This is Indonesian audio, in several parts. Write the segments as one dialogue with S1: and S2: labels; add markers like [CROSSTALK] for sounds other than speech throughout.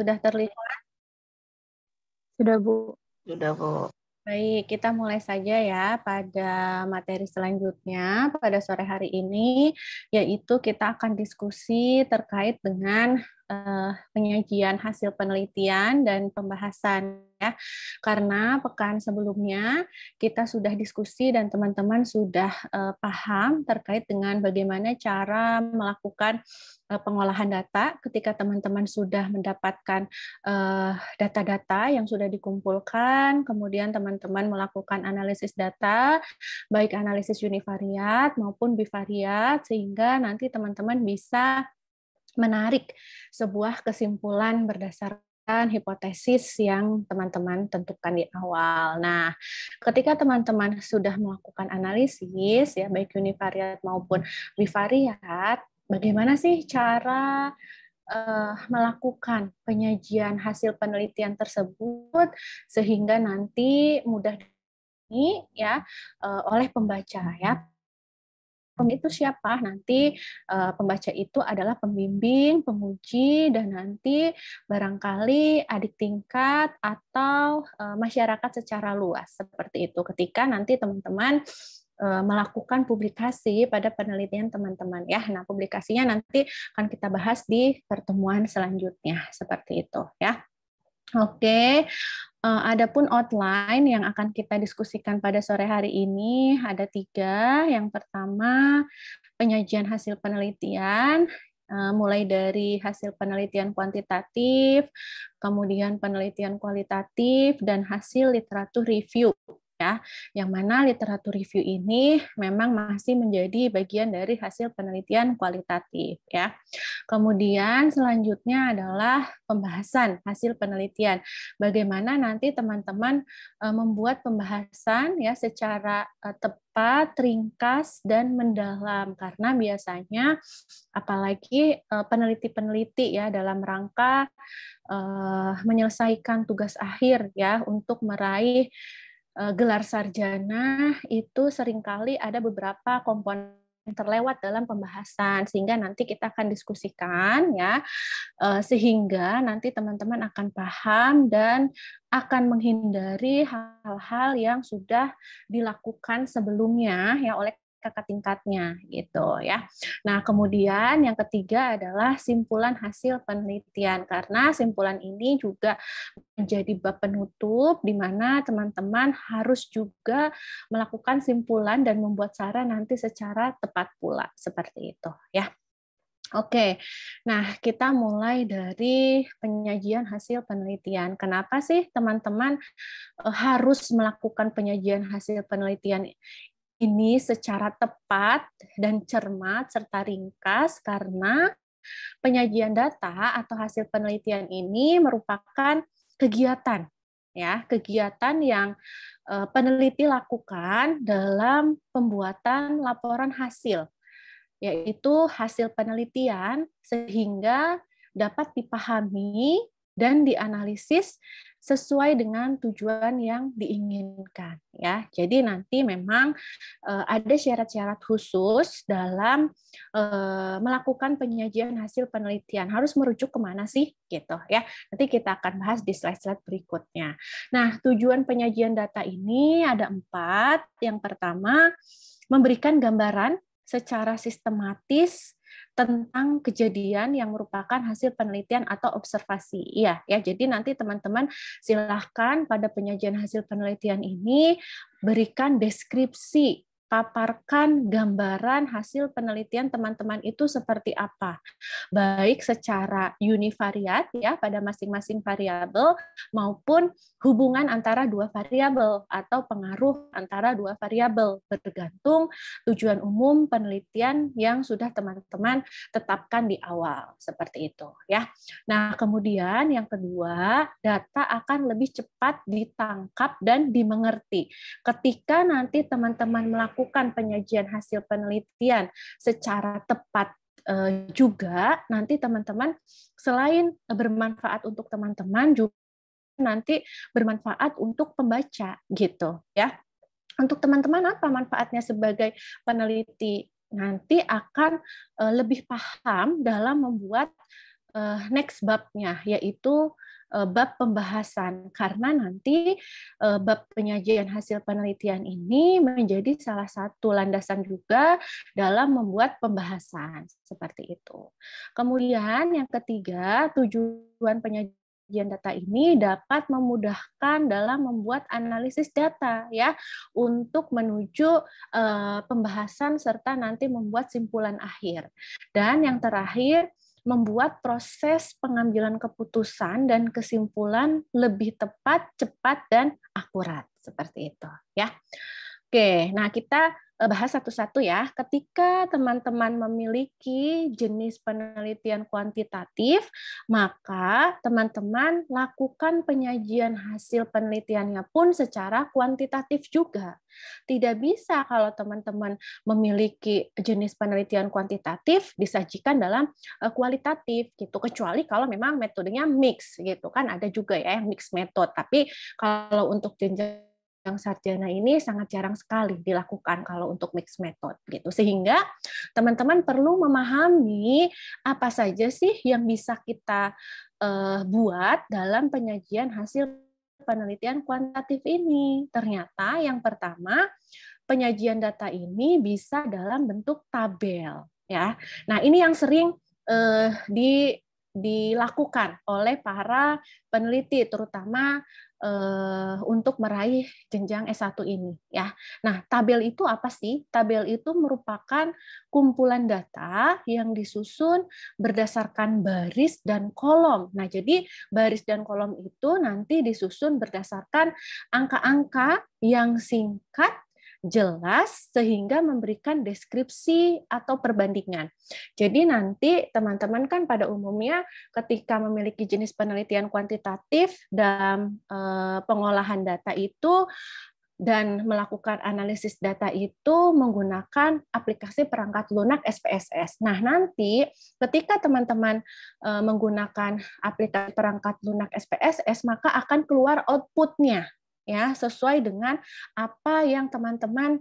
S1: Sudah terlihat? Sudah, Bu.
S2: Sudah, Bu.
S1: Baik, kita mulai saja ya pada materi selanjutnya pada sore hari ini, yaitu kita akan diskusi terkait dengan uh, penyajian hasil penelitian dan pembahasan ya. Karena pekan sebelumnya kita sudah diskusi dan teman-teman sudah uh, paham terkait dengan bagaimana cara melakukan uh, pengolahan data ketika teman-teman sudah mendapatkan data-data uh, yang sudah dikumpulkan, kemudian teman-teman melakukan analisis data baik analisis univariat maupun bivariat sehingga nanti teman-teman bisa menarik sebuah kesimpulan berdasarkan hipotesis yang teman-teman tentukan di awal. Nah, ketika teman-teman sudah melakukan analisis ya baik univariat maupun bivariat, bagaimana sih cara uh, melakukan penyajian hasil penelitian tersebut sehingga nanti mudah ini ya uh, oleh pembaca ya itu siapa? Nanti uh, pembaca itu adalah pembimbing, penguji, dan nanti barangkali adik tingkat atau uh, masyarakat secara luas seperti itu. Ketika nanti teman-teman eh, melakukan publikasi pada penelitian teman-teman ya. Nah, publikasinya nanti akan kita bahas di pertemuan selanjutnya seperti itu ya. Oke, okay. uh, eh, adapun outline yang akan kita diskusikan pada sore hari ini ada tiga. Yang pertama penyajian hasil penelitian, uh, mulai dari hasil penelitian kuantitatif, kemudian penelitian kualitatif, dan hasil literatur review ya, yang mana literatur review ini memang masih menjadi bagian dari hasil penelitian kualitatif ya. Kemudian selanjutnya adalah pembahasan hasil penelitian. Bagaimana nanti teman-teman e, membuat pembahasan ya secara e, tepat, ringkas dan mendalam karena biasanya apalagi e, peneliti-peneliti ya dalam rangka menyelesaikan tugas akhir ya untuk meraih Eh, gelar sarjana itu seringkali ada beberapa komponen terlewat dalam pembahasan sehingga nanti kita akan diskusikan ya eh, sehingga nanti teman-teman akan paham dan akan menghindari hal-hal yang sudah dilakukan sebelumnya ya oleh kakak tingkatnya gitu ya. Nah, kemudian yang ketiga adalah simpulan hasil penelitian karena simpulan ini juga menjadi bab penutup di mana teman-teman harus juga melakukan simpulan dan membuat saran nanti secara tepat pula seperti itu ya. Oke, nah kita mulai dari penyajian hasil penelitian. Kenapa sih teman-teman eh, harus melakukan penyajian hasil penelitian ini secara tepat dan cermat serta ringkas karena penyajian data atau hasil penelitian ini merupakan kegiatan ya, kegiatan yang eh, peneliti lakukan dalam pembuatan laporan hasil yaitu hasil penelitian sehingga dapat dipahami dan dianalisis sesuai dengan tujuan yang diinginkan ya. Jadi nanti memang uh, ada syarat-syarat khusus dalam uh, melakukan penyajian hasil penelitian. Harus merujuk kemana sih gitu ya. Nanti kita akan bahas di slide-slide berikutnya. Nah, tujuan penyajian data ini ada empat. Yang pertama, memberikan gambaran secara sistematis tentang kejadian yang merupakan hasil penelitian atau observasi. Iya, ya. Jadi nanti teman-teman silahkan pada penyajian hasil penelitian ini berikan deskripsi paparkan gambaran hasil penelitian teman-teman itu seperti apa, baik secara univariat ya pada masing-masing variabel maupun hubungan antara dua variabel atau pengaruh antara dua variabel bergantung tujuan umum penelitian yang sudah teman-teman tetapkan di awal seperti itu ya. Nah kemudian yang kedua data akan lebih cepat ditangkap dan dimengerti ketika nanti teman-teman melakukan melakukan penyajian hasil penelitian secara tepat eh, juga nanti teman-teman selain bermanfaat untuk teman-teman juga nanti bermanfaat untuk pembaca gitu ya. Untuk teman-teman apa manfaatnya sebagai peneliti? Nanti akan eh, lebih paham dalam membuat eh, next babnya yaitu Eh, bab pembahasan karena nanti eh, bab penyajian hasil penelitian ini menjadi salah satu landasan juga dalam membuat pembahasan seperti itu. Kemudian yang ketiga, tujuan penyajian penyajian data ini dapat memudahkan dalam membuat analisis data ya untuk menuju uh, pembahasan serta nanti membuat simpulan akhir. Dan yang terakhir membuat proses pengambilan keputusan dan kesimpulan lebih tepat, cepat, dan akurat seperti itu ya. Oke, nah kita Eh, bahas satu-satu ya. Ketika teman-teman memiliki jenis penelitian kuantitatif, maka teman-teman lakukan penyajian hasil penelitiannya pun secara kuantitatif juga. Tidak bisa kalau teman-teman memiliki jenis penelitian kuantitatif disajikan dalam eh, kualitatif gitu. Kecuali kalau memang metodenya mix gitu kan ada juga ya yang mix metode. Tapi kalau untuk jenjang yang sarjana ini sangat jarang sekali dilakukan kalau untuk mix method gitu. Sehingga teman-teman perlu memahami apa saja sih yang bisa kita uh, buat dalam penyajian hasil penelitian kuantitatif ini. Ternyata yang pertama, penyajian data ini bisa dalam bentuk tabel ya. Nah, ini yang sering uh, di dilakukan oleh para peneliti terutama uh, untuk meraih jenjang S1 ini ya. Nah, tabel itu apa sih? Tabel itu merupakan kumpulan data yang disusun berdasarkan baris dan kolom. Nah, jadi baris dan kolom itu nanti disusun berdasarkan angka-angka yang singkat jelas sehingga memberikan deskripsi atau perbandingan. Jadi nanti teman-teman kan pada umumnya ketika memiliki jenis penelitian kuantitatif dalam eh, pengolahan data itu dan melakukan analisis data itu menggunakan aplikasi perangkat lunak SPSS. Nah, nanti ketika teman-teman eh, menggunakan aplikasi perangkat lunak SPSS, maka akan keluar outputnya ya sesuai dengan apa yang teman-teman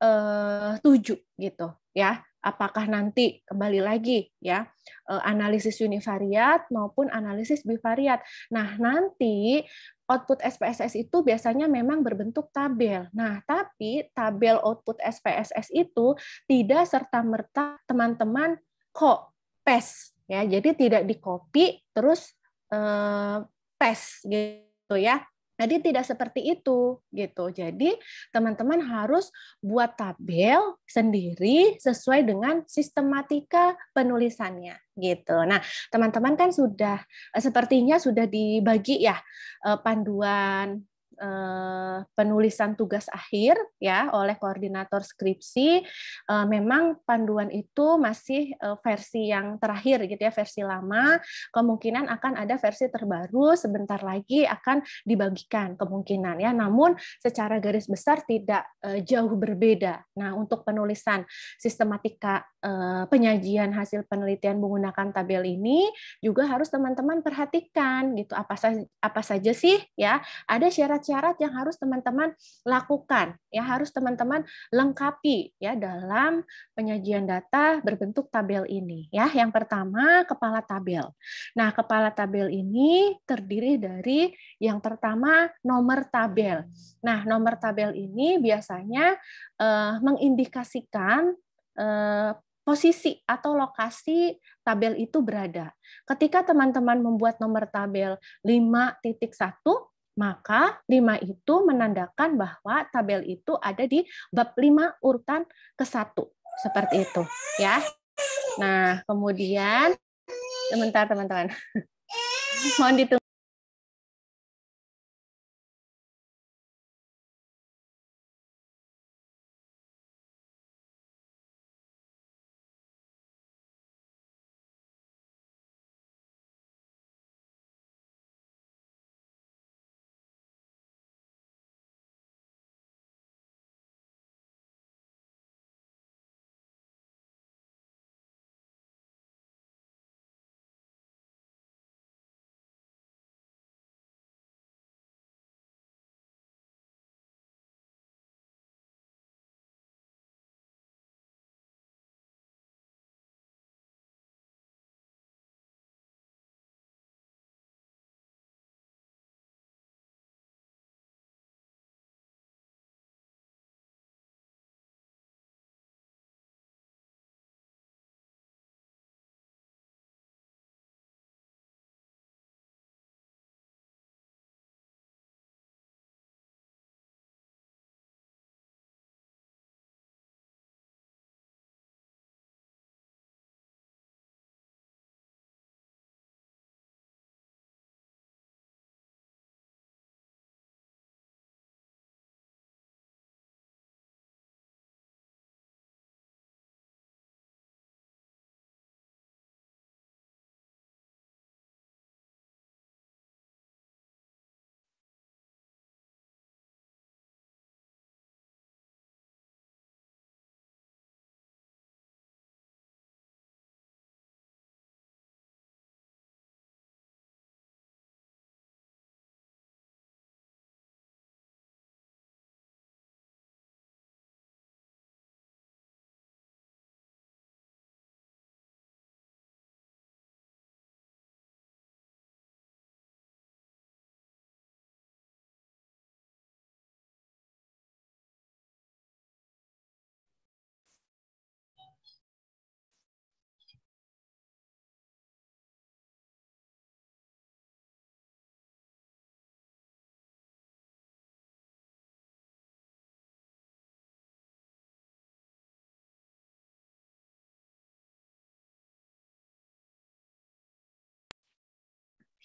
S1: uh, tuju gitu ya apakah nanti kembali lagi ya eh, analisis univariat maupun analisis bivariat nah nanti output SPSS itu biasanya memang berbentuk tabel. Nah, tapi tabel output SPSS itu tidak serta-merta teman-teman kok pes ya. Jadi tidak di-copy terus eh, pes gitu ya. Jadi nah, tidak seperti itu gitu. Jadi teman-teman harus buat tabel sendiri sesuai dengan sistematika penulisannya gitu. Nah, teman-teman kan sudah eh, sepertinya sudah dibagi ya eh, panduan uh, penulisan tugas akhir ya oleh koordinator skripsi uh, memang panduan itu masih uh, versi yang terakhir gitu ya versi lama kemungkinan akan ada versi terbaru sebentar lagi akan dibagikan kemungkinan ya namun secara garis besar tidak uh, jauh berbeda nah untuk penulisan sistematika uh, penyajian hasil penelitian menggunakan tabel ini juga harus teman-teman perhatikan gitu apa saja apa saja sih ya ada syarat syarat yang harus teman-teman lakukan, ya harus teman-teman lengkapi ya dalam penyajian data berbentuk tabel ini. Ya, yang pertama kepala tabel. Nah, kepala tabel ini terdiri dari yang pertama nomor tabel. Nah, nomor tabel ini biasanya eh, mengindikasikan eh, posisi atau lokasi tabel itu berada. Ketika teman-teman membuat nomor tabel 5.1, maka 5 itu menandakan bahwa tabel itu ada di bab 5 urutan ke-1. Seperti itu ya. Nah, kemudian sebentar teman-teman. [LAUGHS] Mohon ditunggu.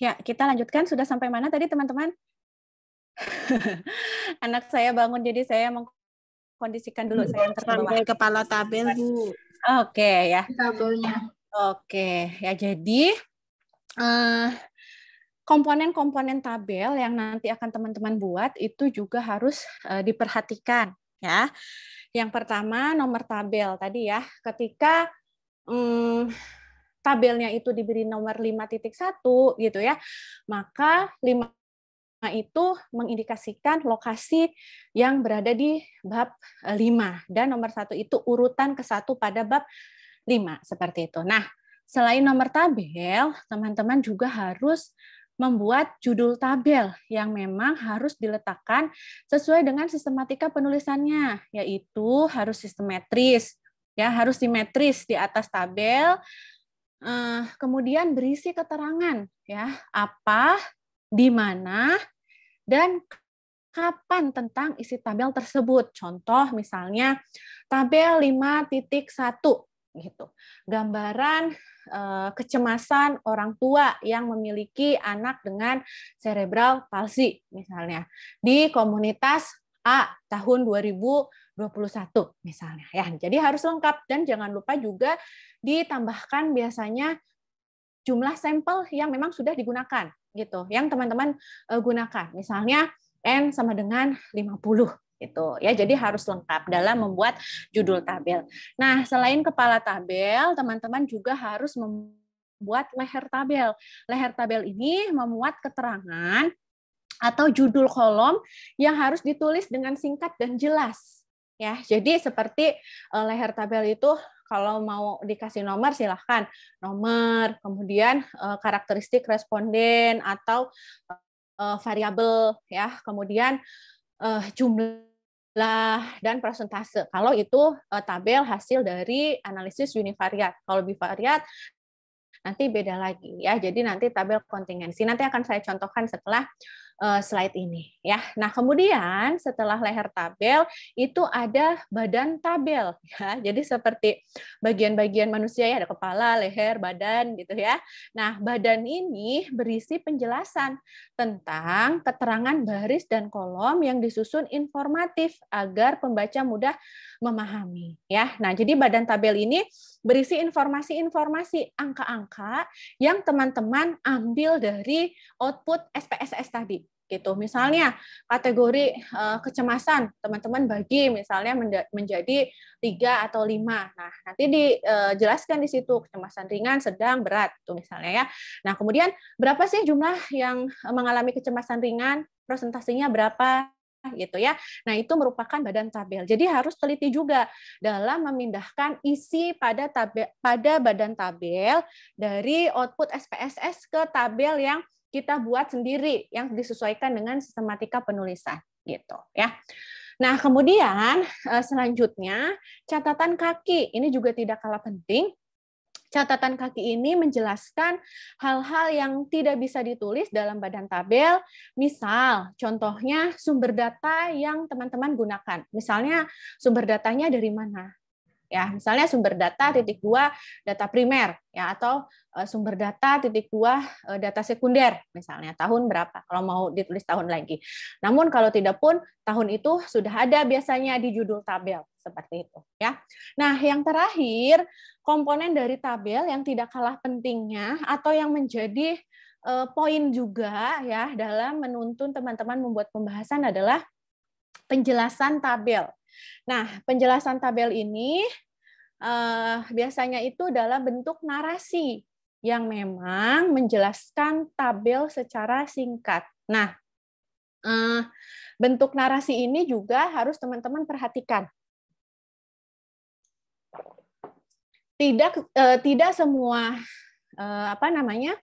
S2: Ya, kita lanjutkan.
S1: Sudah sampai mana tadi, teman-teman? [LAUGHS] Anak saya bangun, jadi saya mengkondisikan dulu. Saya sampai kepala tabel, Bu. Oke, okay, ya. Tabelnya. Oke, okay, ya jadi komponen eh, komponen-komponen tabel yang nanti akan teman-teman buat itu juga harus uh, diperhatikan, ya. Yang pertama nomor tabel tadi ya, ketika um, tabelnya itu diberi nomor 5.1 gitu ya, maka 5 itu mengindikasikan lokasi yang berada di bab 5 eh, dan nomor satu itu urutan ke satu pada bab 5 seperti itu. Nah, selain nomor tabel, teman-teman juga harus membuat judul tabel yang memang harus diletakkan sesuai dengan sistematika penulisannya, yaitu harus sistematis ya harus simetris di atas tabel, Eh, kemudian berisi keterangan ya apa, di mana, dan kapan tentang isi tabel tersebut. Contoh misalnya tabel 5.1 gitu. Gambaran eh, kecemasan orang tua yang memiliki anak dengan cerebral palsi misalnya di komunitas A tahun 2000. 21 misalnya ya. Jadi harus lengkap dan jangan lupa juga ditambahkan biasanya jumlah sampel yang memang sudah digunakan gitu, yang teman-teman eh, gunakan. Misalnya n sama dengan 50 gitu ya jadi harus lengkap dalam membuat judul tabel. Nah selain kepala tabel teman-teman juga harus membuat leher tabel. Leher tabel ini memuat keterangan atau judul kolom yang harus ditulis dengan singkat dan jelas ya. Jadi seperti uh, leher tabel itu kalau mau dikasih nomor silahkan nomor, kemudian uh, karakteristik responden atau uh, variabel ya, kemudian uh, jumlah dan persentase. Kalau itu uh, tabel hasil dari analisis univariat. Kalau bivariat nanti beda lagi ya. Jadi nanti tabel kontingensi nanti akan saya contohkan setelah Eh, slide ini ya. Nah, kemudian setelah leher tabel itu ada badan tabel ya. Jadi seperti bagian-bagian manusia ya ada kepala, leher, badan gitu ya. Nah, badan ini berisi penjelasan tentang keterangan baris dan kolom yang disusun informatif agar pembaca mudah memahami ya. Nah, jadi badan tabel ini berisi informasi-informasi angka-angka yang teman-teman ambil dari output SPSS tadi gitu. Misalnya kategori uh, kecemasan teman-teman bagi misalnya menjadi tiga atau lima. Nah nanti dijelaskan eh, di situ kecemasan ringan, sedang, berat tuh misalnya ya. Nah kemudian berapa sih jumlah yang mengalami kecemasan ringan? Presentasinya berapa? gitu ya. Nah, itu merupakan badan tabel. Jadi harus teliti juga dalam memindahkan isi pada tabel pada badan tabel dari output SPSS ke tabel yang kita buat sendiri yang disesuaikan dengan sistematika penulisan gitu ya. Nah, kemudian eh, selanjutnya catatan kaki ini juga tidak kalah penting catatan kaki ini menjelaskan hal-hal yang tidak bisa ditulis dalam badan tabel. Misal, contohnya sumber data yang teman-teman gunakan. Misalnya, sumber datanya dari mana? ya misalnya sumber data titik dua data primer ya atau eh, sumber data titik dua eh, data sekunder misalnya tahun berapa kalau mau ditulis tahun lagi namun kalau tidak pun tahun itu sudah ada biasanya di judul tabel seperti itu ya nah yang terakhir komponen dari tabel yang tidak kalah pentingnya atau yang menjadi eh, poin juga ya dalam menuntun teman-teman membuat pembahasan adalah penjelasan tabel Nah, penjelasan tabel ini eh, biasanya itu dalam bentuk narasi yang memang menjelaskan tabel secara singkat. Nah, eh, bentuk narasi ini juga harus teman-teman perhatikan. Tidak eh, tidak semua eh, apa namanya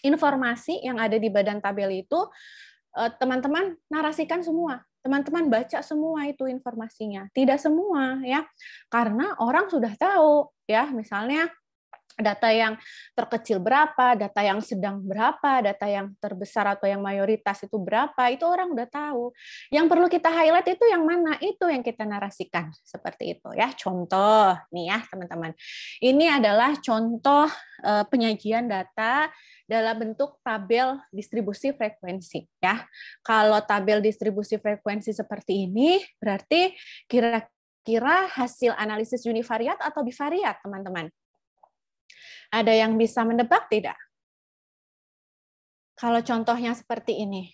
S1: informasi yang ada di badan tabel itu eh, teman-teman narasikan semua teman-teman baca semua itu informasinya. Tidak semua ya. Karena orang sudah tahu ya, misalnya data yang terkecil berapa, data yang sedang berapa, data yang terbesar atau yang mayoritas itu berapa, itu orang udah tahu. Yang perlu kita highlight itu yang mana, itu yang kita narasikan. Seperti itu ya, contoh nih ya teman-teman. Ini adalah contoh eh, penyajian data dalam bentuk tabel distribusi frekuensi ya. Kalau tabel distribusi frekuensi seperti ini berarti kira-kira hasil analisis univariat atau bivariat, teman-teman. Ada yang bisa menebak tidak? Kalau contohnya
S2: seperti ini.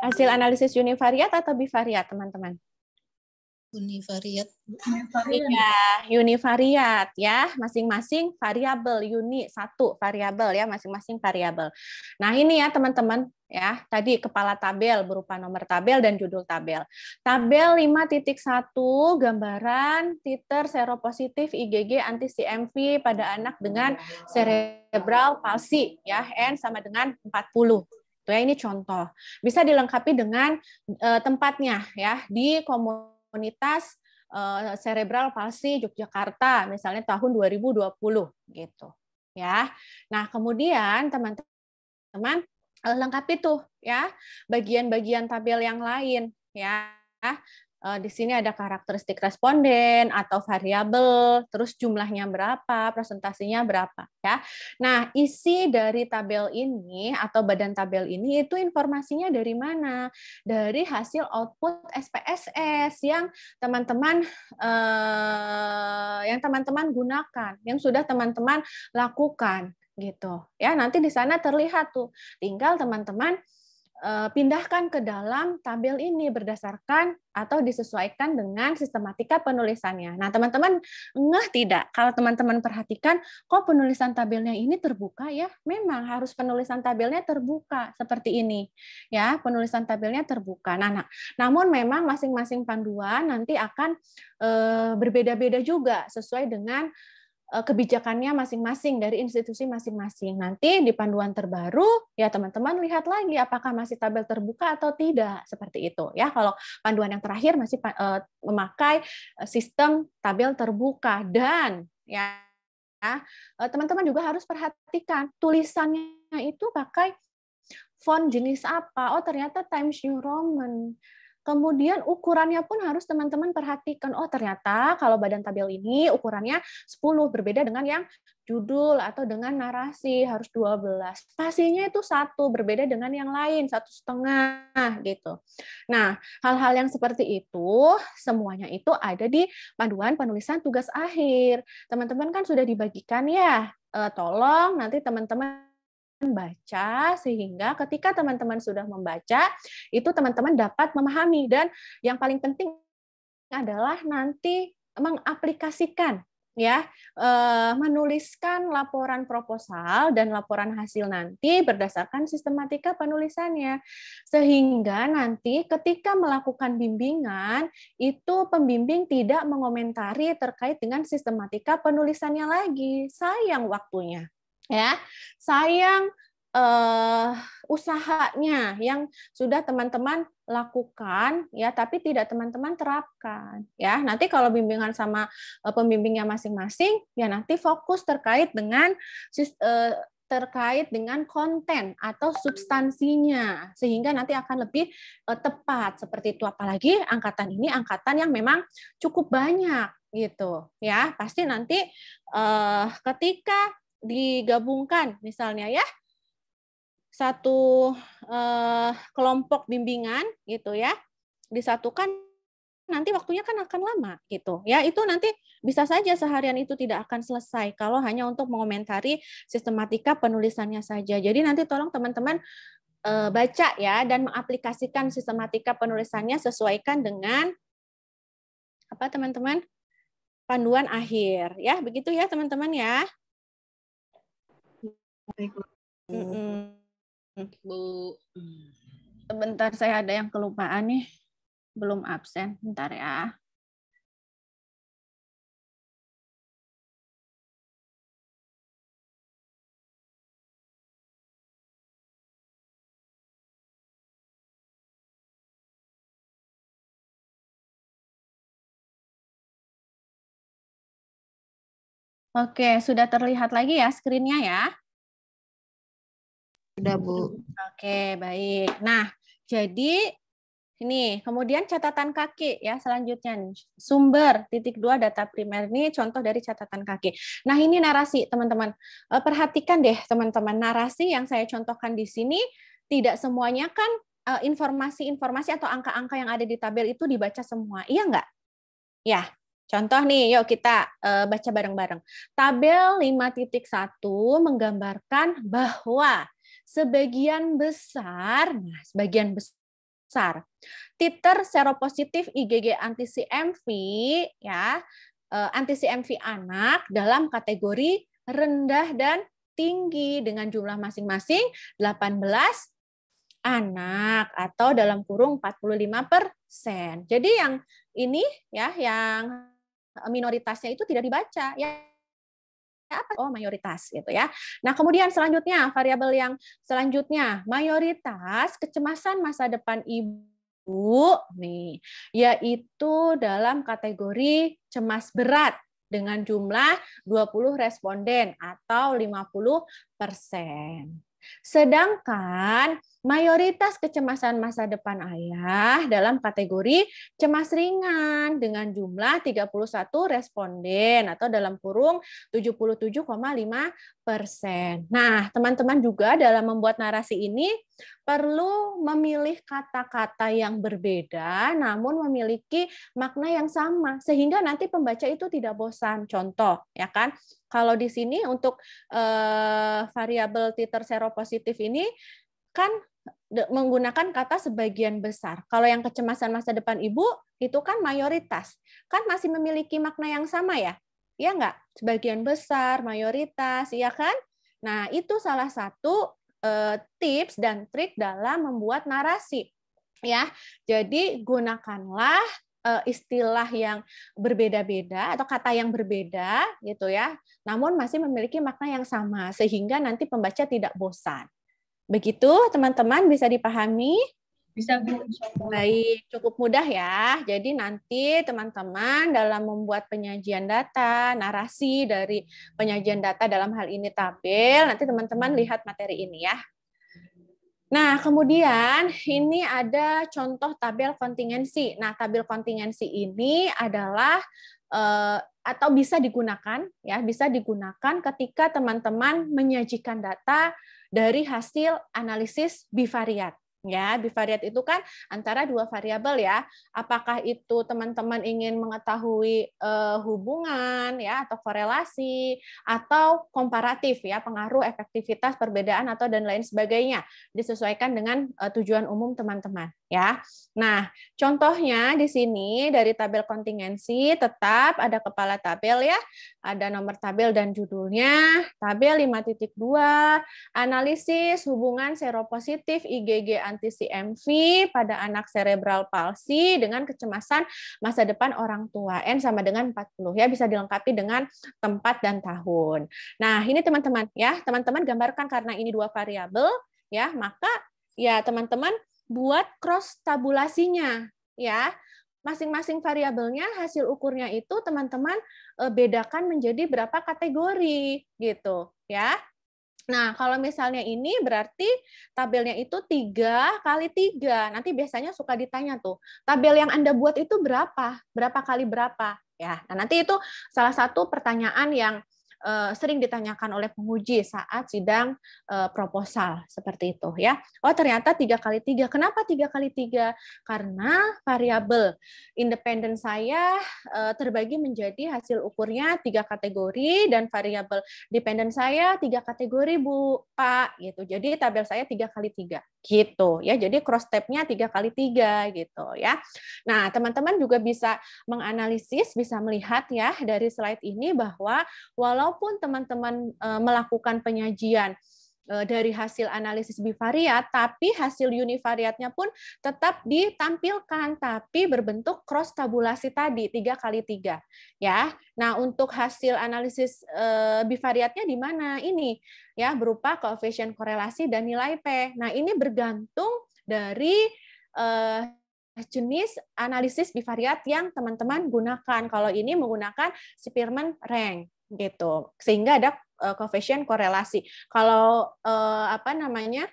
S1: Hasil analisis univariat atau bivariat, teman-teman?
S2: Univariat.
S1: Iya, Ya, univariat ya, masing-masing variabel uni satu variabel ya, masing-masing variabel. Nah, ini ya teman-teman ya, tadi kepala tabel berupa nomor tabel dan judul tabel. Tabel 5.1 gambaran titer seropositif IgG anti CMV pada anak dengan cerebral palsy ya, N sama dengan 40 ya ini contoh bisa dilengkapi dengan e, tempatnya ya di komunitas komunitas cerebral eh, palsi Yogyakarta misalnya tahun 2020 gitu ya. Nah, kemudian teman-teman eh, lengkapi tuh ya bagian-bagian tabel yang lain ya. Eh, di sini ada karakteristik responden atau variabel, terus jumlahnya berapa, presentasinya berapa ya. Nah, isi dari tabel ini atau badan tabel ini itu informasinya dari mana? Dari hasil output SPSS yang teman-teman eh, yang teman-teman gunakan, yang sudah teman-teman lakukan gitu ya. Nanti di sana terlihat tuh. Tinggal teman-teman Eh, pindahkan ke dalam tabel ini berdasarkan atau disesuaikan dengan sistematika penulisannya. Nah, teman-teman ngeh tidak kalau teman-teman perhatikan kok penulisan tabelnya ini terbuka ya? Memang harus penulisan tabelnya terbuka seperti ini. Ya, penulisan tabelnya terbuka. Nah, nah namun memang masing-masing panduan nanti akan e, berbeda-beda juga sesuai dengan Eh, kebijakannya masing-masing dari institusi masing-masing. Nanti di panduan terbaru ya teman-teman lihat lagi apakah masih tabel terbuka atau tidak seperti itu ya. Kalau panduan yang terakhir masih eh, memakai eh, sistem tabel terbuka dan ya teman-teman juga harus perhatikan tulisannya itu pakai font jenis apa. Oh ternyata Times New Roman. Kemudian ukurannya pun harus teman-teman perhatikan. Oh, ternyata kalau badan tabel ini ukurannya 10 berbeda dengan yang judul atau dengan narasi harus 12. Pastinya itu satu berbeda dengan yang lain satu setengah gitu. Nah, hal-hal yang seperti itu semuanya itu ada di panduan penulisan tugas akhir. Teman-teman kan sudah dibagikan ya. Eh, tolong nanti teman-teman baca sehingga ketika teman-teman sudah membaca itu teman-teman dapat memahami dan yang paling penting adalah nanti mengaplikasikan ya eh, menuliskan laporan proposal dan laporan hasil nanti berdasarkan sistematika penulisannya sehingga nanti ketika melakukan bimbingan itu pembimbing tidak mengomentari terkait dengan sistematika penulisannya lagi sayang waktunya ya sayang uh, usahanya yang sudah teman-teman lakukan ya tapi tidak teman-teman terapkan ya nanti kalau bimbingan sama uh, pembimbingnya masing-masing ya nanti fokus terkait dengan uh, terkait dengan konten atau substansinya sehingga nanti akan lebih uh, tepat seperti itu apalagi angkatan ini angkatan yang memang cukup banyak gitu ya pasti nanti uh, ketika digabungkan misalnya ya satu eh, kelompok bimbingan gitu ya disatukan nanti waktunya kan akan lama gitu ya itu nanti bisa saja seharian itu tidak akan selesai kalau hanya untuk mengomentari sistematika penulisannya saja jadi nanti tolong teman-teman eh, baca ya dan mengaplikasikan sistematika penulisannya sesuaikan dengan apa teman-teman panduan akhir ya begitu ya teman-teman ya Bu. Sebentar hmm. saya ada yang kelupaan nih. Belum absen. Bentar ya.
S2: Oke, sudah terlihat lagi ya screen ya?
S1: Sudah, Bu. Oke, baik. Nah, jadi ini kemudian catatan kaki ya selanjutnya nih. sumber titik dua data primer ini contoh dari catatan kaki. Nah ini narasi teman-teman eh, perhatikan deh teman-teman narasi yang saya contohkan di sini tidak semuanya kan eh, informasi-informasi atau angka-angka yang ada di tabel itu dibaca semua iya nggak? Ya contoh nih yuk kita eh, baca bareng-bareng. Tabel 5.1 menggambarkan bahwa sebagian besar, nah sebagian besar titer seropositif IgG anti CMV ya, eh, anti CMV anak dalam kategori rendah dan tinggi dengan jumlah masing-masing 18 anak atau dalam kurung 45 persen. Jadi yang ini ya yang minoritasnya itu tidak dibaca. ya apa? Oh, mayoritas gitu ya. Nah, kemudian selanjutnya variabel yang selanjutnya mayoritas kecemasan masa depan ibu nih yaitu dalam kategori cemas berat dengan jumlah 20 responden atau 50%. Sedangkan mayoritas kecemasan masa depan ayah dalam kategori cemas ringan dengan jumlah 31 responden atau dalam kurung 77,5 persen. Nah, teman-teman juga dalam membuat narasi ini perlu memilih kata-kata yang berbeda namun memiliki makna yang sama sehingga nanti pembaca itu tidak bosan. Contoh, ya kan? Kalau di sini untuk eh, variabel titer seropositif ini kan menggunakan kata sebagian besar. Kalau yang kecemasan masa depan ibu itu kan mayoritas, kan masih memiliki makna yang sama ya, ya enggak? Sebagian besar, mayoritas, iya kan? Nah itu salah satu eh, tips dan trik dalam membuat narasi, ya. Jadi gunakanlah eh, istilah yang berbeda-beda atau kata yang berbeda gitu ya, namun masih memiliki makna yang sama sehingga nanti pembaca tidak bosan. Begitu teman-teman bisa dipahami? Bisa Bu. Baik, cukup mudah ya. Jadi nanti teman-teman dalam membuat penyajian data, narasi dari penyajian data dalam hal ini tabel, nanti teman-teman lihat materi ini ya. Nah, kemudian ini ada contoh tabel kontingensi. Nah, tabel kontingensi ini adalah eh, atau bisa digunakan ya, bisa digunakan ketika teman-teman menyajikan data dari hasil analisis bivariat ya bivariat itu kan antara dua variabel ya apakah itu teman-teman ingin mengetahui eh, hubungan ya atau korelasi atau komparatif ya pengaruh efektivitas perbedaan atau dan lain sebagainya disesuaikan dengan eh, tujuan umum teman-teman ya nah contohnya di sini dari tabel kontingensi tetap ada kepala tabel ya ada nomor tabel dan judulnya tabel 5.2 analisis hubungan seropositif IgG anti anti CMV pada anak cerebral palsi dengan kecemasan masa depan orang tua N sama dengan 40 ya bisa dilengkapi dengan tempat dan tahun. Nah, ini teman-teman ya, teman-teman gambarkan karena ini dua variabel ya, maka ya teman-teman buat cross tabulasinya ya masing-masing variabelnya hasil ukurnya itu teman-teman eh, bedakan menjadi berapa kategori gitu ya Nah, kalau misalnya ini berarti tabelnya itu tiga kali tiga Nanti biasanya suka ditanya tuh, tabel yang Anda buat itu berapa? Berapa kali berapa? Ya, nah nanti itu salah satu pertanyaan yang Eh, sering ditanyakan oleh penguji saat sidang eh, proposal seperti itu ya. Oh ternyata tiga kali tiga. Kenapa tiga kali tiga? Karena variabel independen saya eh, terbagi menjadi hasil ukurnya tiga kategori dan variabel dependen saya tiga kategori Bu Pak gitu. Jadi tabel saya tiga kali tiga gitu ya. Jadi cross tabnya tiga kali tiga gitu ya. Nah teman-teman juga bisa menganalisis, bisa melihat ya dari slide ini bahwa walau kalaupun teman-teman eh, melakukan penyajian eh, dari hasil analisis bivariat, tapi hasil univariatnya pun tetap ditampilkan, tapi berbentuk cross tabulasi tadi tiga kali tiga, ya. Nah untuk hasil analisis eh, bivariatnya di mana ini, ya berupa koefisien korelasi dan nilai p. Nah ini bergantung dari jenis analisis bivariat yang teman-teman gunakan. Kalau ini menggunakan Spearman rank gitu sehingga ada koefisien eh, uh, korelasi kalau uh, apa namanya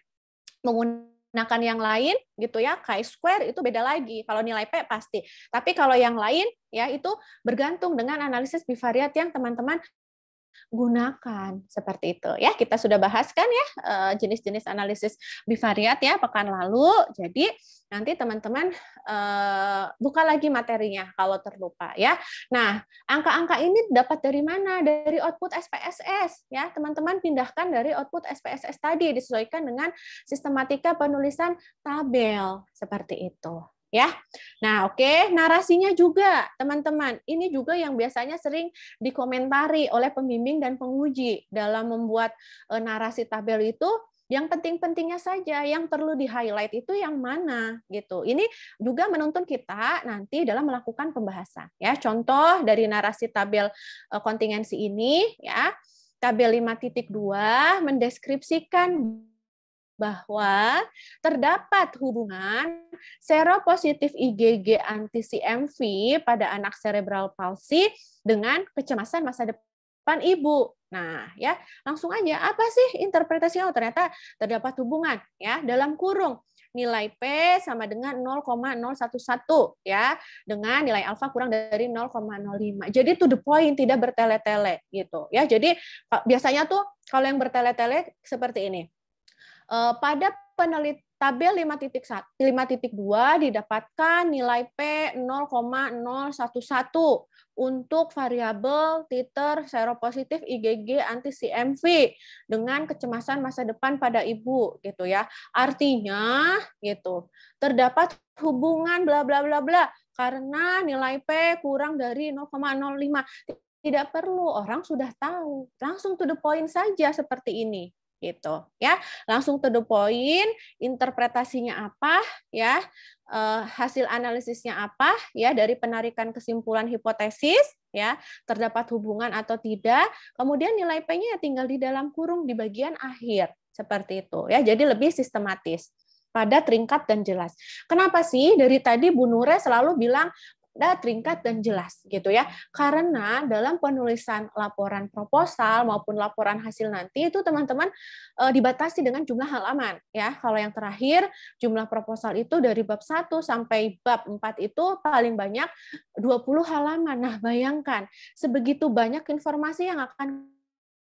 S1: menggunakan yang lain gitu ya chi square itu beda lagi kalau nilai p pasti tapi kalau yang lain ya itu bergantung dengan analisis bivariat yang teman-teman gunakan seperti itu ya kita sudah bahas kan ya eh, jenis-jenis analisis bivariat ya pekan lalu jadi nanti teman-teman eh, buka lagi materinya kalau terlupa ya nah angka-angka ini dapat dari mana dari output SPSS ya teman-teman pindahkan dari output SPSS tadi disesuaikan dengan sistematika penulisan tabel seperti itu ya. Nah, oke, okay. narasinya juga teman-teman. Ini juga yang biasanya sering dikomentari oleh pembimbing dan penguji dalam membuat eh, narasi tabel itu yang penting-pentingnya saja yang perlu di-highlight itu yang mana gitu. Ini juga menuntun kita nanti dalam melakukan pembahasan ya. Contoh dari narasi tabel eh, kontingensi ini ya, tabel 5.2 mendeskripsikan bahwa terdapat hubungan seropositif IgG anti CMV pada anak cerebral palsy dengan kecemasan masa depan ibu. Nah, ya, langsung aja apa sih interpretasinya? Oh, ternyata terdapat hubungan ya dalam kurung nilai P sama dengan 0,011 ya dengan nilai alfa kurang dari 0,05. Jadi to the point tidak bertele-tele gitu ya. Jadi biasanya tuh kalau yang bertele-tele seperti ini. Eh, pada penelitian tabel titik 5.2 didapatkan nilai P 0,011 untuk variabel titer seropositif IgG anti CMV dengan kecemasan masa depan pada ibu gitu ya. Artinya gitu. Terdapat hubungan bla bla bla bla karena nilai P kurang dari 0,05. Tidak perlu orang sudah tahu. Langsung to the point saja seperti ini gitu ya langsung to the point interpretasinya apa ya eh, hasil analisisnya apa ya dari penarikan kesimpulan hipotesis ya terdapat hubungan atau tidak kemudian nilai p-nya ya tinggal di dalam kurung di bagian akhir seperti itu ya jadi lebih sistematis pada tingkat dan jelas. Kenapa sih dari tadi Bu Nure selalu bilang Eh, ringkat, dan jelas gitu ya. Karena dalam penulisan laporan proposal maupun laporan hasil nanti itu teman-teman e, dibatasi dengan jumlah halaman ya. Kalau yang terakhir jumlah proposal itu dari bab 1 sampai bab 4 itu paling banyak 20 halaman. Nah, bayangkan sebegitu banyak informasi yang akan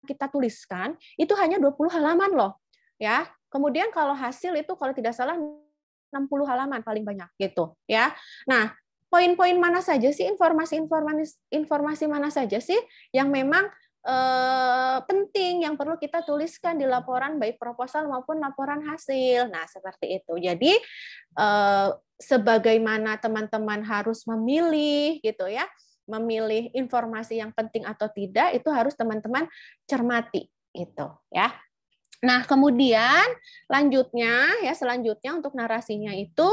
S1: kita tuliskan itu hanya 20 halaman loh ya. Kemudian kalau hasil itu kalau tidak salah 60 halaman paling banyak gitu ya. Nah, poin-poin mana saja sih informasi-informasi informasi mana saja sih yang memang eh, penting yang perlu kita tuliskan di laporan baik proposal maupun laporan hasil. Nah, seperti itu. Jadi eh, sebagaimana teman-teman harus memilih gitu ya, memilih informasi yang penting atau tidak itu harus teman-teman cermati gitu ya. Nah, kemudian lanjutnya ya selanjutnya untuk narasinya itu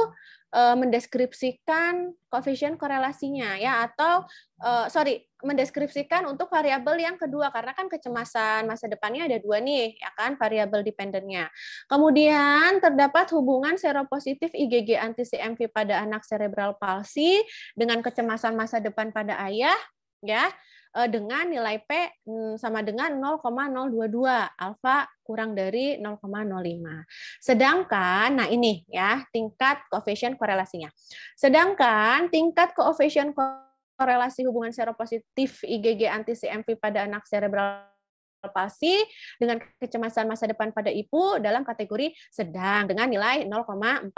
S1: e, mendeskripsikan koefisien korelasinya ya atau e, sorry mendeskripsikan untuk variabel yang kedua karena kan kecemasan masa depannya ada dua nih ya kan variabel dependennya. Kemudian terdapat hubungan seropositif IgG anti CMV pada anak cerebral palsi dengan kecemasan masa depan pada ayah ya Eh, dengan nilai P mm, sama dengan 0,022 alfa kurang dari 0,05. Sedangkan nah ini ya tingkat koefisien korelasinya. Sedangkan tingkat koefisien korelasi hubungan seropositif IgG anti CMV pada anak cerebral palsi dengan kecemasan masa depan pada ibu dalam kategori sedang dengan nilai 0,400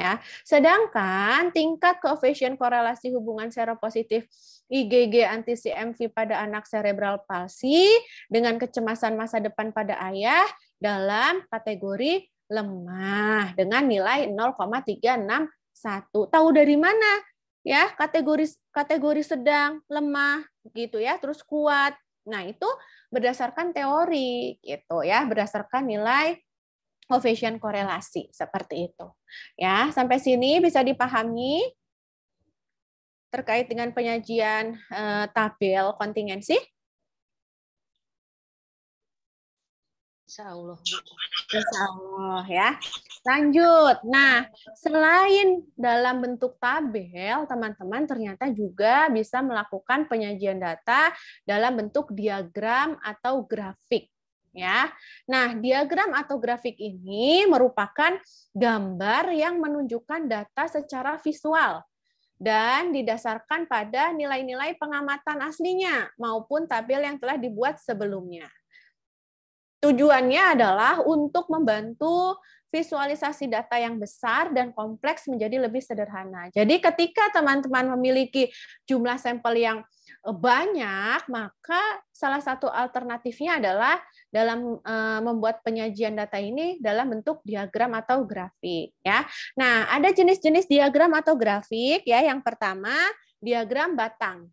S1: ya. Sedangkan tingkat koefisien korelasi hubungan seropositif IgG anti CMV pada anak cerebral palsi dengan kecemasan masa depan pada ayah dalam kategori lemah dengan nilai 0,361. Tahu dari mana? Ya, kategori kategori sedang, lemah gitu ya, terus kuat. Nah, itu berdasarkan teori gitu ya, berdasarkan nilai Coefficient korelasi seperti itu. Ya, sampai sini bisa dipahami terkait dengan penyajian eh, tabel kontingensi? Insya Allah. ya. Lanjut. Nah, selain dalam bentuk tabel, teman-teman ternyata juga bisa melakukan penyajian data dalam bentuk diagram atau grafik ya. Nah, diagram atau grafik ini merupakan gambar yang menunjukkan data secara visual dan didasarkan pada nilai-nilai pengamatan aslinya maupun tabel yang telah dibuat sebelumnya. Tujuannya adalah untuk membantu visualisasi data yang besar dan kompleks menjadi lebih sederhana. Jadi ketika teman-teman memiliki jumlah sampel yang eh, banyak, maka salah satu alternatifnya adalah dalam uh, membuat penyajian data ini dalam bentuk diagram atau grafik ya. Nah, ada jenis-jenis diagram atau grafik ya. Yang pertama, diagram batang.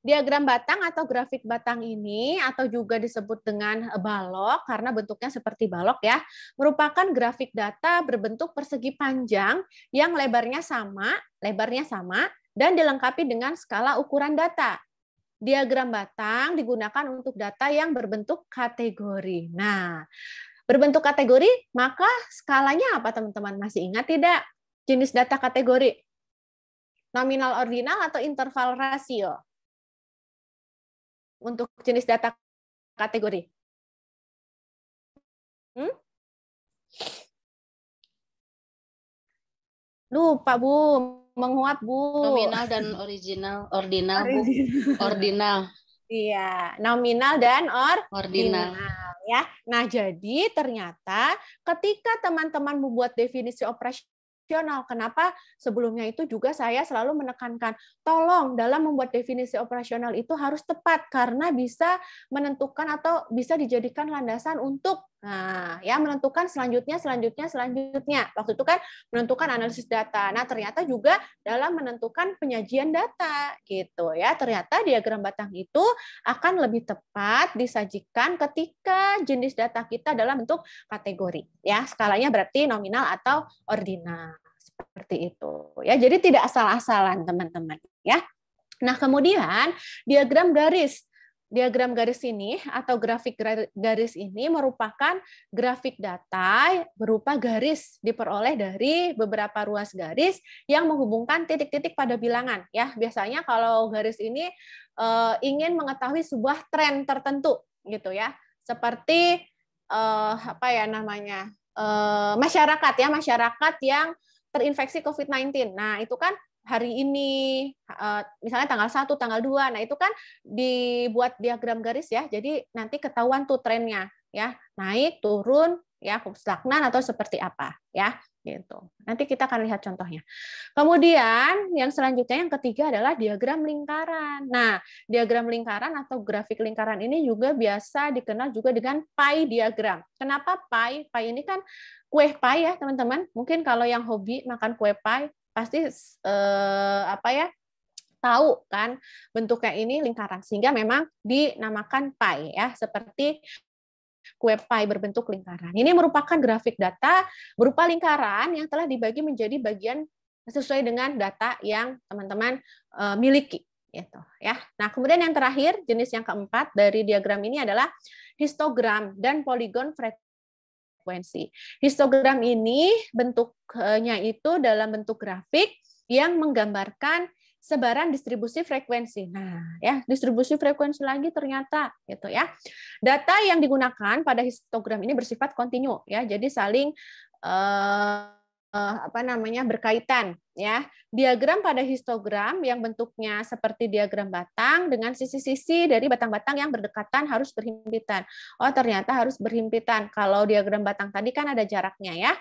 S1: Diagram batang atau grafik batang ini atau juga disebut dengan balok karena bentuknya seperti balok ya, merupakan grafik data berbentuk persegi panjang yang lebarnya sama, lebarnya sama dan dilengkapi dengan skala ukuran data diagram batang digunakan untuk data yang berbentuk kategori. Nah, berbentuk kategori, maka skalanya apa teman-teman? Masih ingat tidak jenis data kategori? Nominal ordinal atau interval rasio?
S2: Untuk jenis data kategori. Hmm?
S1: Lupa, Bu menguat Bu. Nominal dan
S2: original, ordinal, original.
S1: Ordinal. Iya, nominal dan or ordinal. ordinal ya. Nah, jadi ternyata ketika teman-teman membuat definisi operasional, kenapa sebelumnya itu juga saya selalu menekankan tolong dalam membuat definisi operasional itu harus tepat karena bisa menentukan atau bisa dijadikan landasan untuk Nah, ya menentukan selanjutnya, selanjutnya, selanjutnya. Waktu itu kan menentukan analisis data. Nah, ternyata juga dalam menentukan penyajian data gitu ya. Ternyata diagram batang itu akan lebih tepat disajikan ketika jenis data kita dalam bentuk kategori ya. Skalanya berarti nominal atau ordinal seperti itu ya. Jadi tidak asal-asalan teman-teman ya. Nah, kemudian diagram garis diagram garis ini atau grafik garis ini merupakan grafik data berupa garis diperoleh dari beberapa ruas garis yang menghubungkan titik-titik pada bilangan ya. Biasanya kalau garis ini e, ingin mengetahui sebuah tren tertentu gitu ya. Seperti e, apa ya namanya? E, masyarakat ya, masyarakat yang terinfeksi COVID-19. Nah, itu kan hari ini eh, misalnya tanggal 1, tanggal 2. Nah, itu kan dibuat diagram garis ya. Jadi nanti ketahuan tuh trennya ya, naik, turun, ya, stagnan atau seperti apa ya, gitu. Nanti kita akan lihat contohnya. Kemudian yang selanjutnya yang ketiga adalah diagram lingkaran. Nah, diagram lingkaran atau grafik lingkaran ini juga biasa dikenal juga dengan pie diagram. Kenapa pie? Pie ini kan kue pie ya, teman-teman. Mungkin kalau yang hobi makan kue pie pasti eh, apa ya tahu kan bentuknya ini lingkaran sehingga memang dinamakan pie ya seperti kue pie berbentuk lingkaran. Ini merupakan grafik data berupa lingkaran yang telah dibagi menjadi bagian sesuai dengan data yang teman-teman eh, miliki gitu ya. Nah, kemudian yang terakhir jenis yang keempat dari diagram ini adalah histogram dan poligon frekuensi frekuensi. Histogram ini bentuknya itu dalam bentuk grafik yang menggambarkan sebaran distribusi frekuensi. Nah, ya, distribusi frekuensi lagi ternyata gitu ya. Data yang digunakan pada histogram ini bersifat kontinu ya. Jadi saling eh, Eh, apa namanya berkaitan ya diagram pada histogram yang bentuknya seperti diagram batang dengan sisi-sisi dari batang-batang yang berdekatan harus berhimpitan oh ternyata harus berhimpitan kalau diagram batang tadi kan ada jaraknya ya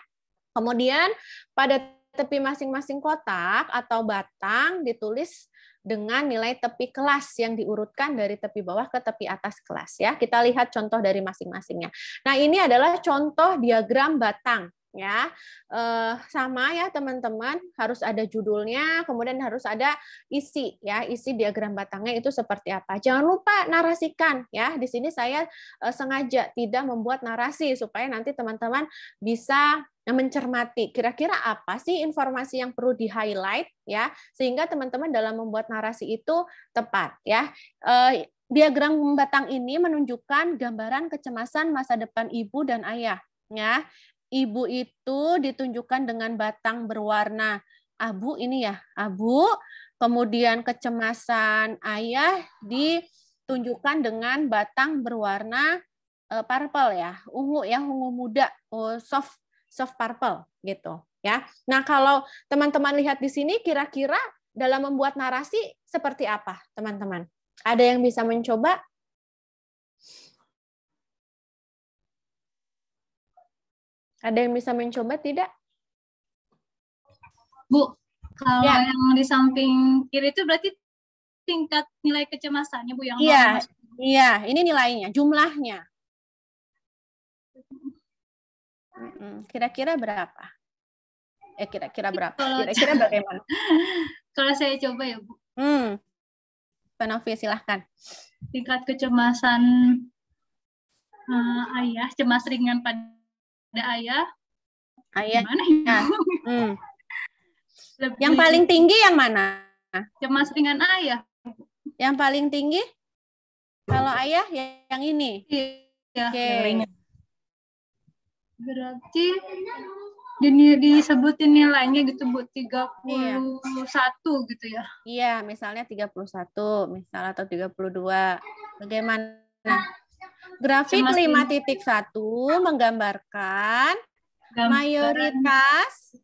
S1: kemudian pada tepi masing-masing kotak atau batang ditulis dengan nilai tepi kelas yang diurutkan dari tepi bawah ke tepi atas kelas ya. Kita lihat contoh dari masing-masingnya. Nah, ini adalah contoh diagram batang ya. Eh, sama ya teman-teman, harus ada judulnya, kemudian harus ada isi ya, isi diagram batangnya itu seperti apa. Jangan lupa narasikan ya. Di sini saya eh, sengaja tidak membuat narasi supaya nanti teman-teman bisa mencermati kira-kira apa sih informasi yang perlu di-highlight ya sehingga teman-teman dalam membuat narasi itu tepat ya. Eh, diagram batang ini menunjukkan gambaran kecemasan masa depan ibu dan ayah ya ibu itu ditunjukkan dengan batang berwarna abu ah, ini ya, abu. Ah, Kemudian kecemasan ayah ditunjukkan dengan batang berwarna eh, purple ya, ungu ya, ungu muda, oh, soft soft purple gitu ya. Nah, kalau teman-teman lihat di sini kira-kira dalam membuat narasi seperti apa, teman-teman? Ada yang bisa mencoba? Ada yang bisa mencoba tidak?
S2: Bu, kalau ya. yang di samping kiri itu berarti tingkat nilai kecemasannya Bu yang Iya. Iya, ini nilainya, jumlahnya.
S1: Kira-kira berapa? Eh, kira-kira berapa? Kira-kira [LAUGHS] bagaimana?
S2: Kalau saya coba ya, Bu.
S1: Hmm. Panovi,
S2: silahkan. Tingkat kecemasan uh, ayah, cemas ringan pada ada ayah. Ayah. Mana ya? hmm.
S1: Yang paling tinggi yang mana? Cemas dengan ayah. Yang paling tinggi? Kalau ayah yang ini. Iya. Oke. Okay.
S2: Berarti ini disebutin nilainya gitu
S1: Bu 31 iya. gitu ya. Iya, misalnya 31, misalnya atau 32. Bagaimana? Grafik 5.1 menggambarkan mayoritas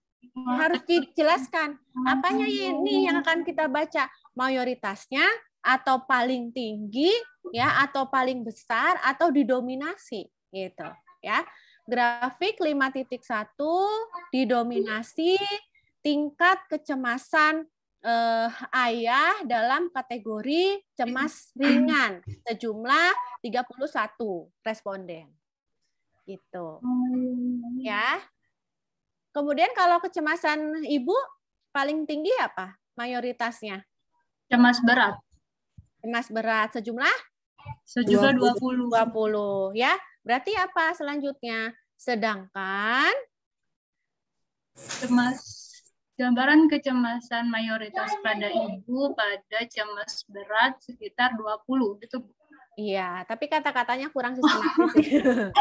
S1: harus dijelaskan apanya ini yang akan kita baca mayoritasnya atau paling tinggi ya atau paling besar atau didominasi gitu ya grafik 5.1 didominasi tingkat kecemasan eh, ayah dalam kategori cemas [CLEARS THROAT] ringan sejumlah 31 responden. Gitu. Hmm. Ya. Kemudian kalau kecemasan ibu paling tinggi apa mayoritasnya? Cemas berat. Cemas berat sejumlah sejumlah 20. 20 ya. Berarti apa selanjutnya? Sedangkan cemas
S2: Gambaran kecemasan mayoritas pada ibu pada cemas berat
S1: sekitar 20 gitu. Iya, tapi kata-katanya kurang oh. sistematis. [LAUGHS]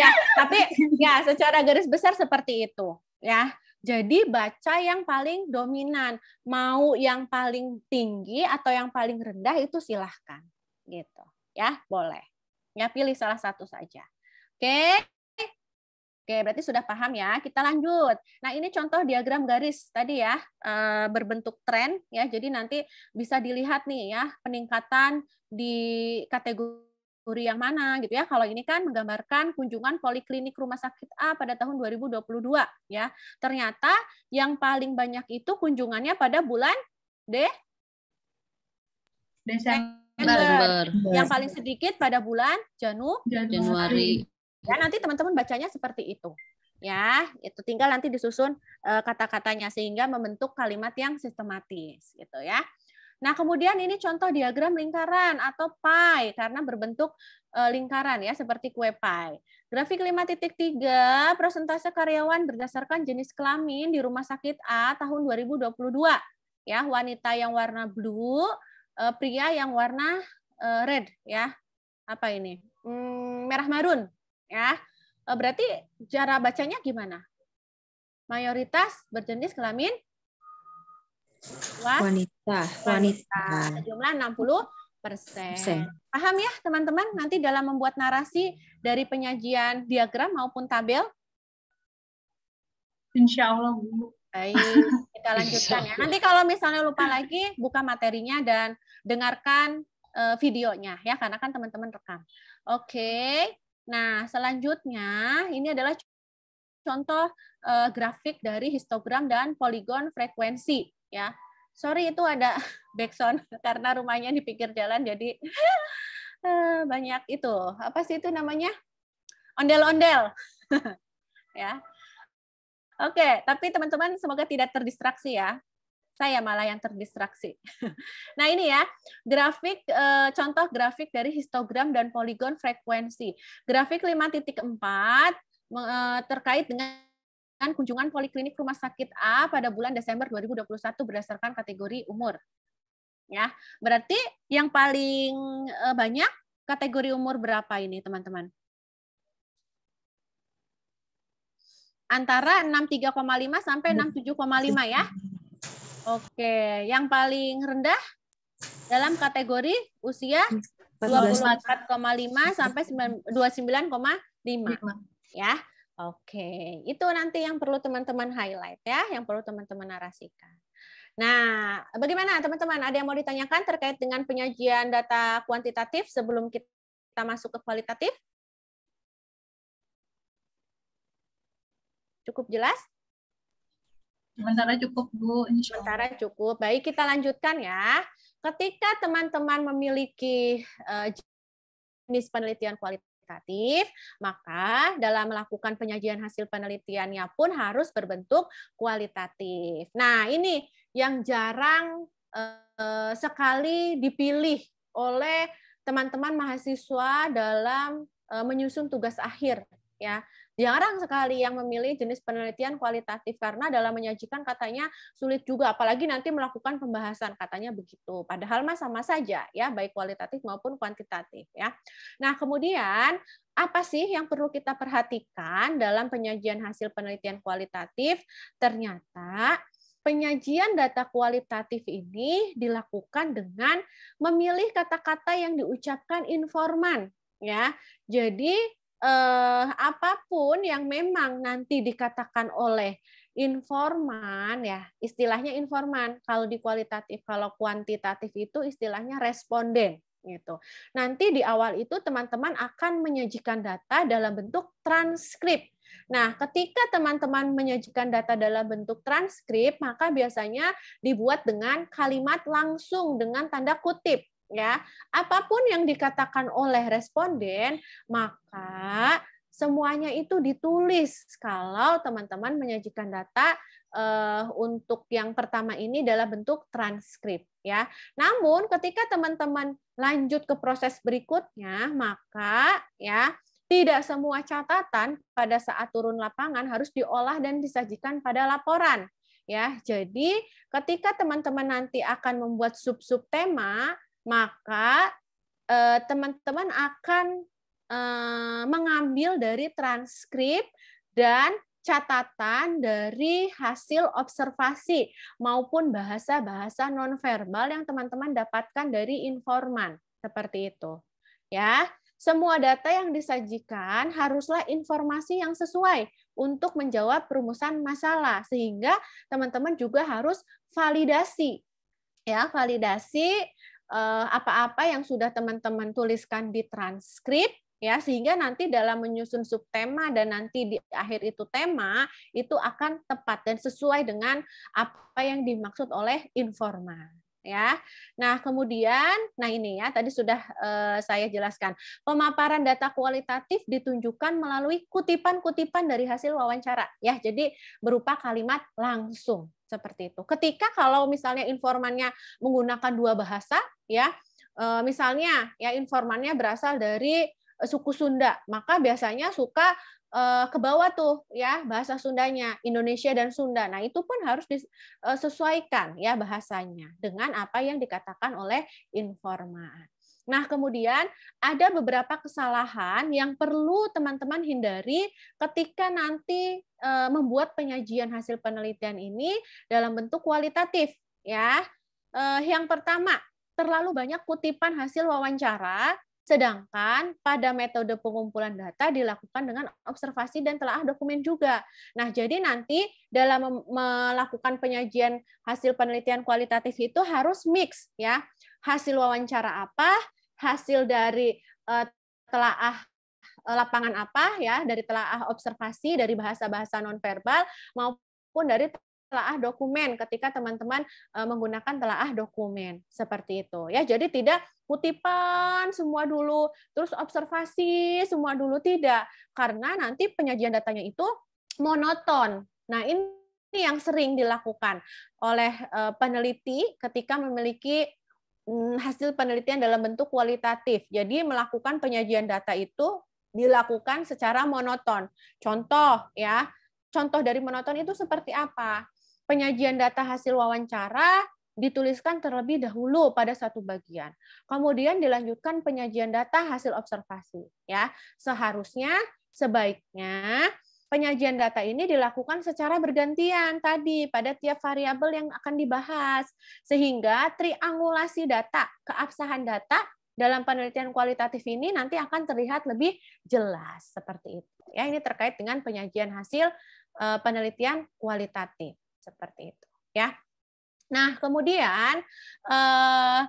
S1: ya, tapi ya secara garis besar seperti itu, ya. Jadi baca yang paling dominan, mau yang paling tinggi atau yang paling rendah itu silahkan, gitu. Ya, boleh. Ya pilih salah satu saja. Oke. Okay? Oke, berarti sudah paham ya. Kita lanjut. Nah, ini contoh diagram garis tadi ya, eh, berbentuk tren ya. Jadi nanti bisa dilihat nih ya peningkatan di kategori yang mana gitu ya. Kalau ini kan menggambarkan kunjungan poliklinik rumah sakit A pada tahun 2022 ya. Ternyata yang paling banyak itu kunjungannya pada bulan D
S2: Desember. Yang paling
S1: sedikit pada bulan Janu Januari. Ya nanti teman-teman bacanya seperti itu. Ya, itu tinggal nanti disusun uh, kata-katanya sehingga membentuk kalimat yang sistematis gitu ya. Nah, kemudian ini contoh diagram lingkaran atau pie karena berbentuk eh, lingkaran ya seperti kue pie. Grafik 5.3 persentase karyawan berdasarkan jenis kelamin di Rumah Sakit A tahun 2022. Ya, wanita yang warna blue, eh, pria yang warna red ya. Apa ini? Hmm, merah marun ya. Eh, berarti cara bacanya gimana? Mayoritas berjenis kelamin wanita.
S2: Wanita.
S1: Sejumlah 60 persen. Paham ya teman-teman? Nanti dalam membuat narasi dari penyajian diagram maupun tabel? Insya Allah, Bu. Baik, kita lanjutkan ya. Nanti kalau misalnya lupa lagi, buka materinya dan dengarkan eh, videonya ya, karena kan teman-teman rekam. Oke, Nah, selanjutnya ini adalah contoh uh, grafik dari histogram dan poligon frekuensi ya. Sorry itu ada [LAUGHS] backsound [LAUGHS] karena rumahnya di pinggir jalan jadi [LAUGHS] eh, banyak itu. Apa sih itu namanya? Ondel-ondel. ya. Oke, tapi teman-teman semoga tidak terdistraksi ya saya malah yang terdistraksi. [LAUGHS] nah ini ya grafik eh, contoh grafik dari histogram dan poligon frekuensi. Grafik 5.4 eh, terkait dengan kunjungan poliklinik rumah sakit A pada bulan Desember 2021 berdasarkan kategori umur. Ya, berarti yang paling eh, banyak kategori umur berapa ini, teman-teman? Antara 63,5 sampai 67,5 ya. Oke, yang paling rendah dalam kategori usia 24,5 sampai 29,5 ya. Oke, itu nanti yang perlu teman-teman highlight ya, yang perlu teman-teman narasikan. Nah, bagaimana teman-teman? Ada yang mau ditanyakan terkait dengan penyajian data kuantitatif sebelum kita masuk ke kualitatif? Cukup jelas? Sementara cukup, Bu. Sementara cukup. Baik, kita lanjutkan ya. Ketika teman-teman memiliki eh, jenis penelitian kualitatif, maka dalam melakukan penyajian hasil penelitiannya pun harus berbentuk kualitatif. Nah, ini yang jarang eh, sekali dipilih oleh teman-teman mahasiswa dalam eh, menyusun tugas akhir ya jarang sekali yang memilih jenis penelitian kualitatif karena dalam menyajikan katanya sulit juga apalagi nanti melakukan pembahasan katanya begitu padahal mah sama saja ya baik kualitatif maupun kuantitatif ya nah kemudian apa sih yang perlu kita perhatikan dalam penyajian hasil penelitian kualitatif ternyata penyajian data kualitatif ini dilakukan dengan memilih kata-kata yang diucapkan informan ya. Jadi eh, apapun yang memang nanti dikatakan oleh informan ya istilahnya informan kalau di kualitatif kalau kuantitatif itu istilahnya responden gitu. Nanti di awal itu teman-teman akan menyajikan data dalam bentuk transkrip. Nah, ketika teman-teman menyajikan data dalam bentuk transkrip, maka biasanya dibuat dengan kalimat langsung dengan tanda kutip ya apapun yang dikatakan oleh responden maka semuanya itu ditulis kalau teman-teman menyajikan data eh, untuk yang pertama ini dalam bentuk transkrip ya. Namun ketika teman-teman lanjut ke proses berikutnya maka ya tidak semua catatan pada saat turun lapangan harus diolah dan disajikan pada laporan ya. Jadi ketika teman-teman nanti akan membuat sub-sub tema maka eh, teman-teman akan eh, mengambil dari transkrip dan catatan dari hasil observasi maupun bahasa-bahasa nonverbal yang teman-teman dapatkan dari informan seperti itu ya semua data yang disajikan haruslah informasi yang sesuai untuk menjawab perumusan masalah sehingga teman-teman juga harus validasi ya validasi Eh, apa-apa yang sudah teman-teman tuliskan di transkrip ya sehingga nanti dalam menyusun subtema dan nanti di akhir itu tema itu akan tepat dan sesuai dengan apa yang dimaksud oleh informa ya. Nah, kemudian nah ini ya tadi sudah uh, saya jelaskan. Pemaparan data kualitatif ditunjukkan melalui kutipan-kutipan dari hasil wawancara ya. Jadi berupa kalimat langsung seperti itu. Ketika kalau misalnya informannya menggunakan dua bahasa, ya eh, misalnya ya informannya berasal dari eh, suku Sunda, maka biasanya suka eh, ke bawah tuh ya bahasa Sundanya Indonesia dan Sunda. Nah itu pun harus disesuaikan ya bahasanya dengan apa yang dikatakan oleh informan. Nah, kemudian ada beberapa kesalahan yang perlu teman-teman hindari ketika nanti e, membuat penyajian hasil penelitian ini dalam bentuk kualitatif, ya. E, yang pertama, terlalu banyak kutipan hasil wawancara, sedangkan pada metode pengumpulan data dilakukan dengan observasi dan telah dokumen juga. Nah, jadi nanti dalam melakukan penyajian hasil penelitian kualitatif itu harus mix, ya hasil wawancara apa, hasil dari uh, telaah eh, lapangan apa ya dari telaah observasi dari bahasa-bahasa nonverbal maupun dari telaah dokumen ketika teman-teman eh, menggunakan telaah dokumen seperti itu ya jadi tidak kutipan semua dulu terus observasi semua dulu tidak karena nanti penyajian datanya itu monoton nah ini yang sering dilakukan oleh peneliti ketika memiliki Mm, hasil penelitian dalam bentuk kualitatif. Jadi melakukan penyajian data itu dilakukan secara monoton. Contoh ya, contoh dari monoton itu seperti apa? Penyajian data hasil wawancara dituliskan terlebih dahulu pada satu bagian. Kemudian dilanjutkan penyajian data hasil observasi ya. Seharusnya sebaiknya penyajian data ini dilakukan secara bergantian tadi pada tiap variabel yang akan dibahas sehingga triangulasi data keabsahan data dalam penelitian kualitatif ini nanti akan terlihat lebih jelas seperti itu ya ini terkait dengan penyajian hasil eh, penelitian kualitatif seperti itu ya nah kemudian eh,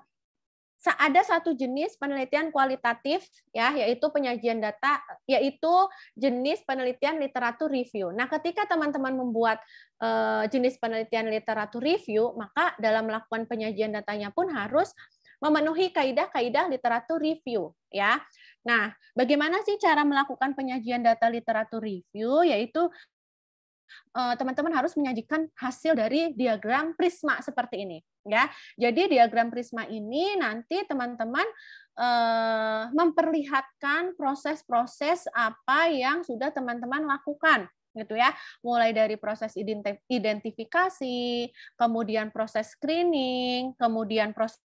S1: ada satu jenis penelitian kualitatif ya yaitu penyajian data yaitu jenis penelitian literatur review. Nah, ketika teman-teman membuat uh, jenis penelitian literatur review, maka dalam melakukan penyajian datanya pun harus memenuhi kaidah-kaidah literatur review ya. Nah, bagaimana sih cara melakukan penyajian data literatur review yaitu eh, teman-teman harus menyajikan hasil dari diagram prisma seperti ini ya. Jadi diagram prisma ini nanti teman-teman eh, memperlihatkan proses-proses apa yang sudah teman-teman lakukan gitu ya. Mulai dari proses identifikasi, kemudian proses screening, kemudian proses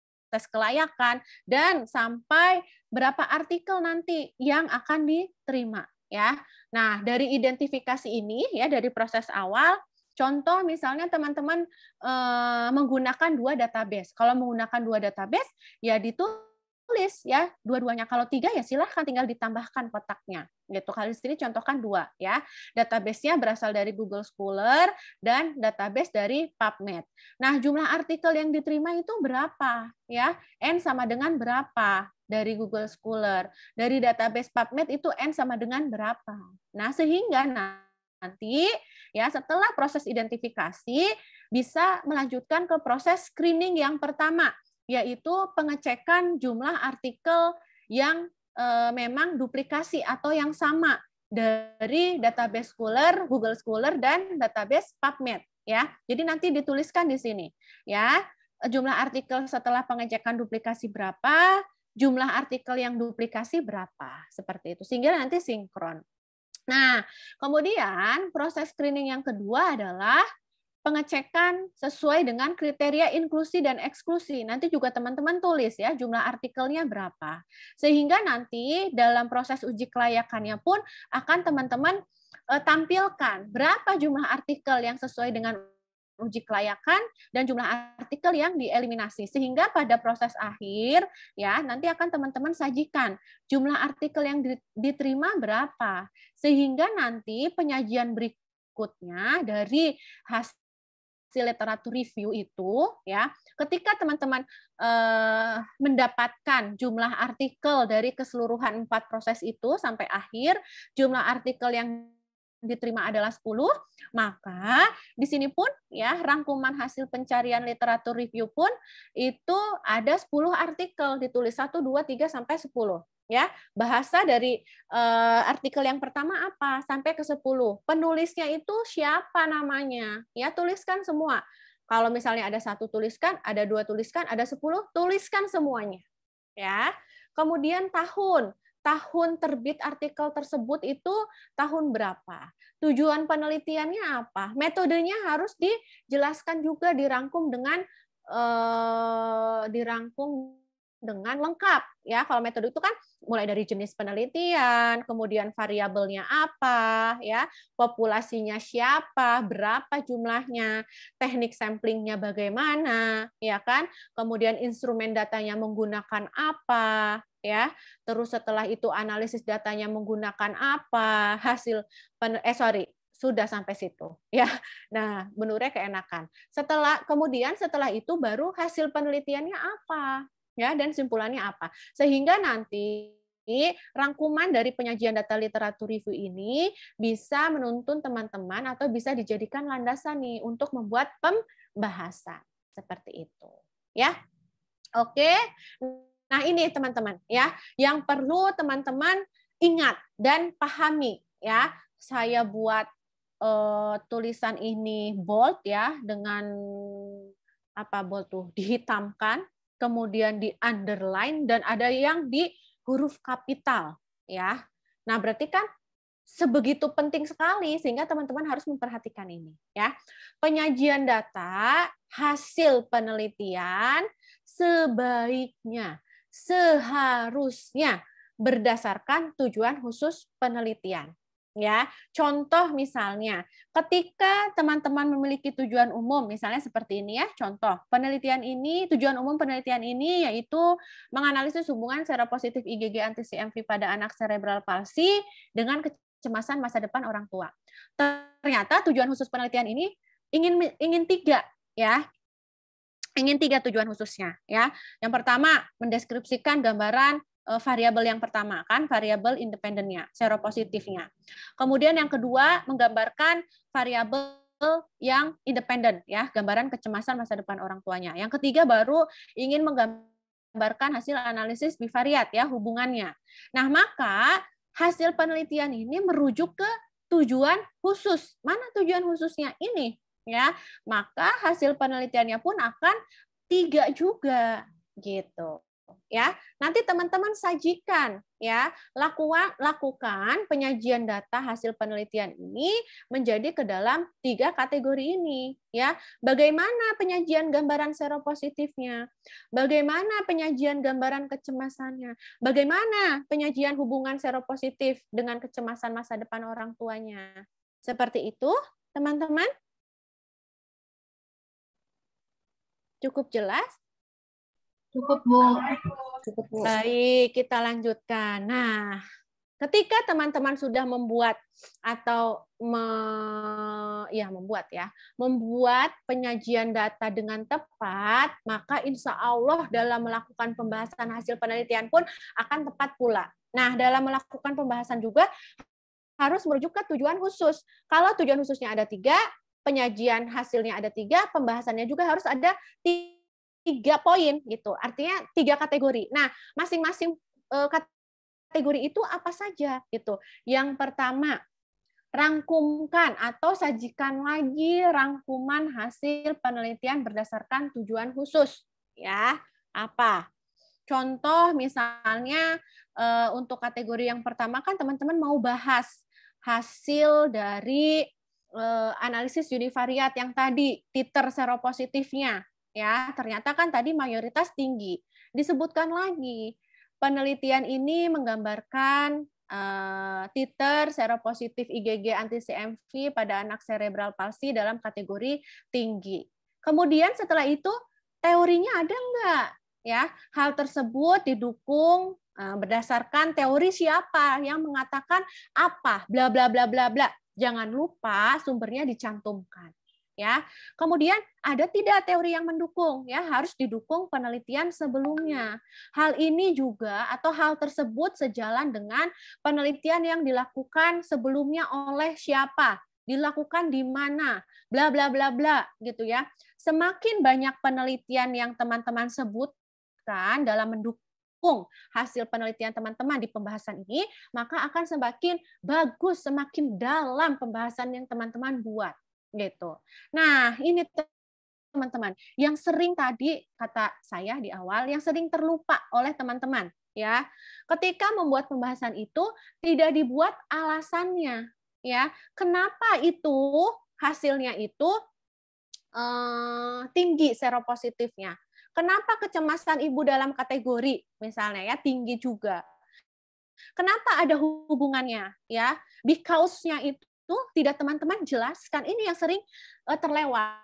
S1: kelayakan dan sampai berapa artikel nanti yang akan diterima ya. Nah, dari identifikasi ini ya dari proses awal Contoh misalnya teman-teman eh, menggunakan dua database. Kalau menggunakan dua database, ya ditulis ya dua-duanya. Kalau tiga ya silahkan tinggal ditambahkan kotaknya. Gitu. Kali sini contohkan dua ya. Database-nya berasal dari Google Scholar dan database dari PubMed. Nah jumlah artikel yang diterima itu berapa ya? N sama dengan berapa? dari Google Scholar, dari database PubMed itu N sama dengan berapa. Nah, sehingga nah, nanti ya setelah proses identifikasi bisa melanjutkan ke proses screening yang pertama yaitu pengecekan jumlah artikel yang e, memang duplikasi atau yang sama dari database Scholar, Google Scholar dan database PubMed ya. Jadi nanti dituliskan di sini ya. Jumlah artikel setelah pengecekan duplikasi berapa, jumlah artikel yang duplikasi berapa, seperti itu. Sehingga nanti sinkron. Nah, kemudian proses screening yang kedua adalah pengecekan sesuai dengan kriteria inklusi dan eksklusi. Nanti juga teman-teman tulis ya jumlah artikelnya berapa. Sehingga nanti dalam proses uji kelayakannya pun akan teman-teman eh, tampilkan berapa jumlah artikel yang sesuai dengan uji kelayakan dan jumlah artikel yang dieliminasi sehingga pada proses akhir ya nanti akan teman-teman sajikan jumlah artikel yang diterima berapa sehingga nanti penyajian berikutnya dari hasil literatur review itu ya ketika teman-teman eh, mendapatkan jumlah artikel dari keseluruhan empat proses itu sampai akhir jumlah artikel yang diterima adalah 10, maka di sini pun ya rangkuman hasil pencarian literatur review pun itu ada 10 artikel ditulis 1 2 3 sampai 10 ya. Bahasa dari uh, artikel yang pertama apa sampai ke 10. Penulisnya itu siapa namanya? Ya, tuliskan semua. Kalau misalnya ada satu tuliskan, ada dua tuliskan, ada 10 tuliskan semuanya. Ya. Kemudian tahun tahun terbit artikel tersebut itu tahun berapa. Tujuan penelitiannya apa? Metodenya harus dijelaskan juga dirangkum dengan eh, dirangkum dengan lengkap ya. Kalau metode itu kan mulai dari jenis penelitian, kemudian variabelnya apa ya, populasinya siapa, berapa jumlahnya, teknik samplingnya bagaimana ya kan, kemudian instrumen datanya menggunakan apa ya. Terus setelah itu analisis datanya menggunakan apa, hasil pen, eh sorry sudah sampai situ [LAUGHS] ya. Nah, menurut keenakan. Setelah kemudian setelah itu baru hasil penelitiannya apa ya dan simpulannya apa. Sehingga nanti rangkuman dari penyajian data literatur review ini bisa menuntun teman-teman atau bisa dijadikan landasan nih untuk membuat pembahasan seperti itu ya. Oke. Nah, ini teman-teman ya, yang perlu teman-teman ingat dan pahami ya. Saya buat uh, tulisan ini bold ya dengan apa bold tuh dihitamkan, kemudian di underline dan ada yang di huruf kapital ya. Nah, berarti kan sebegitu penting sekali sehingga teman-teman harus memperhatikan ini ya. Penyajian data hasil penelitian sebaiknya seharusnya berdasarkan tujuan khusus penelitian. Ya, contoh misalnya, ketika teman-teman memiliki tujuan umum, misalnya seperti ini ya, contoh penelitian ini, tujuan umum penelitian ini yaitu menganalisis hubungan positif IgG anti CMV pada anak cerebral palsi dengan kecemasan masa depan orang tua. Ternyata tujuan khusus penelitian ini ingin ingin tiga ya ingin tiga tujuan khususnya ya. Yang pertama mendeskripsikan gambaran eh, variabel yang pertama kan variabel independennya, seropositifnya. Kemudian yang kedua menggambarkan variabel yang independen ya, gambaran kecemasan masa depan orang tuanya. Yang ketiga baru ingin menggambarkan hasil analisis bivariat ya hubungannya. Nah, maka hasil penelitian ini merujuk ke tujuan khusus. Mana tujuan khususnya ini? ya maka hasil penelitiannya pun akan tiga juga gitu ya nanti teman-teman sajikan ya lakukan lakukan penyajian data hasil penelitian ini menjadi ke dalam tiga kategori ini ya bagaimana penyajian gambaran seropositifnya bagaimana penyajian gambaran kecemasannya bagaimana penyajian hubungan seropositif dengan kecemasan masa depan orang tuanya seperti itu teman-teman Cukup jelas? Cukup, Bu. Cukup, Bu. Baik, kita lanjutkan. Nah, ketika teman-teman sudah membuat atau me, ya membuat ya membuat penyajian data dengan tepat maka insya Allah dalam melakukan pembahasan hasil penelitian pun akan tepat pula nah dalam melakukan pembahasan juga harus merujuk ke tujuan khusus kalau tujuan khususnya ada tiga penyajian hasilnya ada tiga, pembahasannya juga harus ada tiga poin gitu. Artinya tiga kategori. Nah, masing-masing eh, kategori itu apa saja gitu. Yang pertama, rangkumkan atau sajikan lagi rangkuman hasil penelitian berdasarkan tujuan khusus ya. Apa? Contoh misalnya eh, untuk kategori yang pertama kan teman-teman mau bahas hasil dari Eh, analisis univariat yang tadi titer seropositifnya ya ternyata kan tadi mayoritas tinggi disebutkan lagi penelitian ini menggambarkan eh, titer seropositif IgG anti CMV pada anak cerebral palsi dalam kategori tinggi kemudian setelah itu teorinya ada enggak ya hal tersebut didukung eh, berdasarkan teori siapa yang mengatakan apa bla bla bla bla bla Jangan lupa sumbernya dicantumkan ya. Kemudian ada tidak teori yang mendukung ya, harus didukung penelitian sebelumnya. Hal ini juga atau hal tersebut sejalan dengan penelitian yang dilakukan sebelumnya oleh siapa? dilakukan di mana, bla bla bla bla gitu ya. Semakin banyak penelitian yang teman-teman sebutkan dalam mendukung mendukung hasil penelitian teman-teman di pembahasan ini, maka akan semakin bagus, semakin dalam pembahasan yang teman-teman buat gitu. Nah, ini teman-teman yang sering tadi kata saya di awal yang sering terlupa oleh teman-teman ya. Ketika membuat pembahasan itu tidak dibuat alasannya ya. Kenapa itu hasilnya itu eh, tinggi seropositifnya? Kenapa kecemasan ibu dalam kategori misalnya ya tinggi juga? Kenapa ada hubungannya ya? Because-nya itu tidak teman-teman jelaskan. Ini yang sering uh, terlewat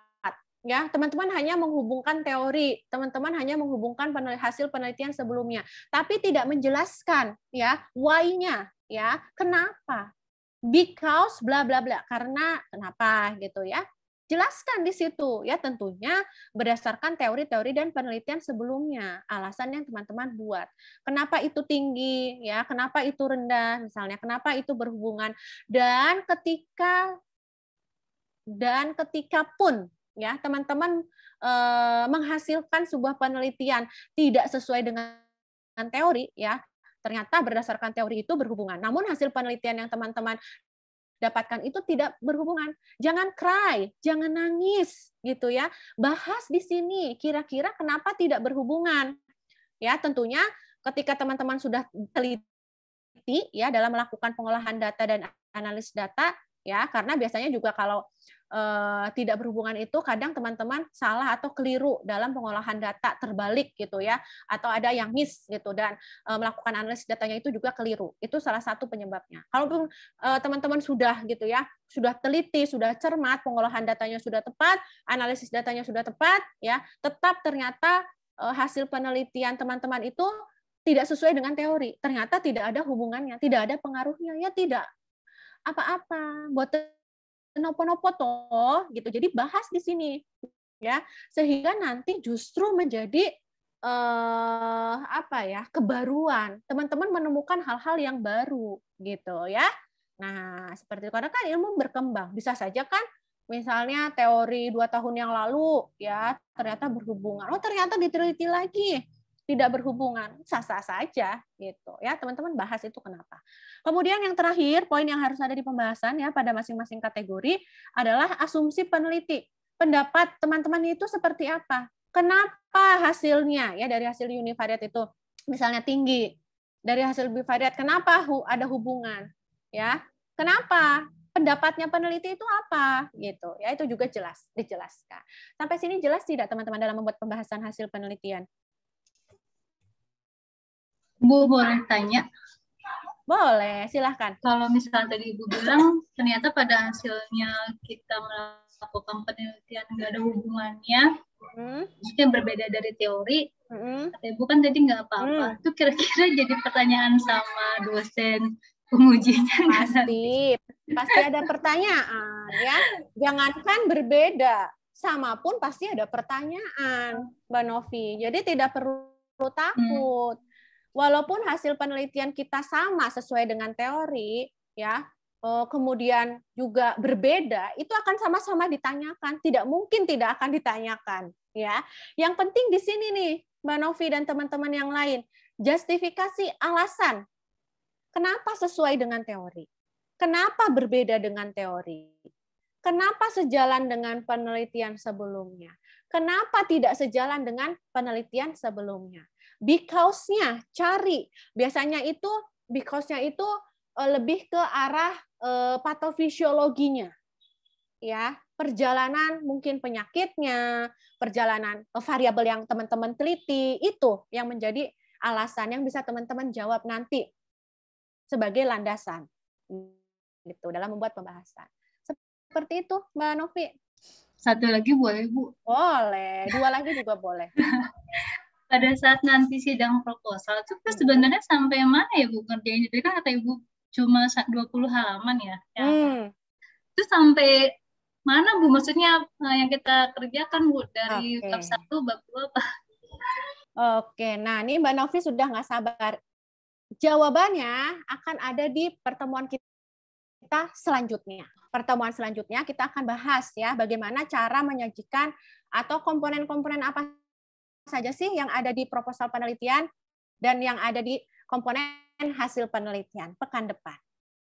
S1: ya teman-teman hanya menghubungkan teori teman-teman hanya menghubungkan hasil penelitian sebelumnya tapi tidak menjelaskan ya why-nya ya kenapa because bla bla bla karena kenapa gitu ya Jelaskan di situ ya tentunya berdasarkan teori-teori dan penelitian sebelumnya alasan yang teman-teman buat. Kenapa itu tinggi ya, kenapa itu rendah misalnya, kenapa itu berhubungan dan ketika dan ketika pun ya teman-teman eh, menghasilkan sebuah penelitian tidak sesuai dengan teori ya ternyata berdasarkan teori itu berhubungan namun hasil penelitian yang teman-teman dapatkan itu tidak berhubungan. Jangan cry, jangan nangis gitu ya. Bahas di sini kira-kira kenapa tidak berhubungan. Ya, tentunya ketika teman-teman sudah teliti ya dalam melakukan pengolahan data dan analis data ya karena biasanya juga kalau Eh, tidak berhubungan itu kadang teman-teman salah atau keliru dalam pengolahan data terbalik gitu ya atau ada yang miss gitu dan eh, melakukan analisis datanya itu juga keliru itu salah satu penyebabnya kalaupun eh, teman-teman sudah gitu ya sudah teliti sudah cermat pengolahan datanya sudah tepat analisis datanya sudah tepat ya tetap ternyata hasil penelitian teman-teman itu tidak sesuai dengan teori ternyata tidak ada hubungannya tidak ada pengaruhnya ya tidak apa-apa buat nopo-nopo toh gitu. Jadi bahas di sini ya sehingga nanti justru menjadi eh, apa ya kebaruan teman-teman menemukan hal-hal yang baru gitu ya. Nah seperti itu karena kan ilmu berkembang bisa saja kan misalnya teori dua tahun yang lalu ya ternyata berhubungan oh ternyata diteliti lagi tidak berhubungan, sah-sah saja gitu ya. Teman-teman bahas itu kenapa. Kemudian yang terakhir, poin yang harus ada di pembahasan ya pada masing-masing kategori adalah asumsi peneliti. Pendapat teman-teman itu seperti apa? Kenapa hasilnya ya dari hasil univariat itu misalnya tinggi? Dari hasil bivariat kenapa ada hubungan? Ya. Kenapa? pendapatnya peneliti itu apa gitu ya itu juga jelas dijelaskan sampai sini jelas tidak teman-teman dalam membuat pembahasan hasil penelitian
S2: Bu boleh tanya?
S1: Boleh, silahkan. Kalau misalnya tadi Ibu bilang,
S2: ternyata pada hasilnya kita melakukan penelitian nggak ada hubungannya, hmm. maksudnya berbeda dari teori, hmm. kata Ibu kan tadi nggak apa-apa. Hmm. Itu kira-kira
S1: jadi pertanyaan sama dosen pengujinya. Pasti, pasti ada pertanyaan ya. Jangankan berbeda, sama pun pasti ada pertanyaan, Mbak Novi. Jadi tidak perlu takut. Hmm walaupun hasil penelitian kita sama sesuai dengan teori, ya, eh, kemudian juga berbeda, itu akan sama-sama ditanyakan. Tidak mungkin tidak akan ditanyakan, ya. Yang penting di sini nih, Mbak Novi dan teman-teman yang lain, justifikasi alasan kenapa sesuai dengan teori, kenapa berbeda dengan teori, kenapa sejalan dengan penelitian sebelumnya, kenapa tidak sejalan dengan penelitian sebelumnya because-nya cari. Biasanya itu because-nya itu eh, lebih ke arah eh, patofisiologinya. Ya, perjalanan mungkin penyakitnya, perjalanan eh, variabel yang teman-teman teliti itu yang menjadi alasan yang bisa teman-teman jawab nanti sebagai landasan gitu dalam membuat pembahasan. Seperti itu Mbak Novi.
S2: Satu lagi boleh Bu?
S1: Boleh,
S2: dua lagi juga boleh. [LAUGHS] pada saat nanti sidang proposal itu kan hmm. sebenarnya sampai mana ya Bu kerjain Jadi kan kata Ibu cuma 20 halaman ya? ya. Hmm.
S1: Itu sampai mana Bu maksudnya eh, yang kita kerjakan Bu dari okay. bab satu bab 2 apa? Oke, nah ini Mbak Novi sudah nggak sabar. Jawabannya akan ada di pertemuan kita selanjutnya. Pertemuan selanjutnya kita akan bahas ya bagaimana cara menyajikan atau komponen-komponen apa saja sih yang ada di proposal penelitian dan yang ada di komponen hasil penelitian pekan depan.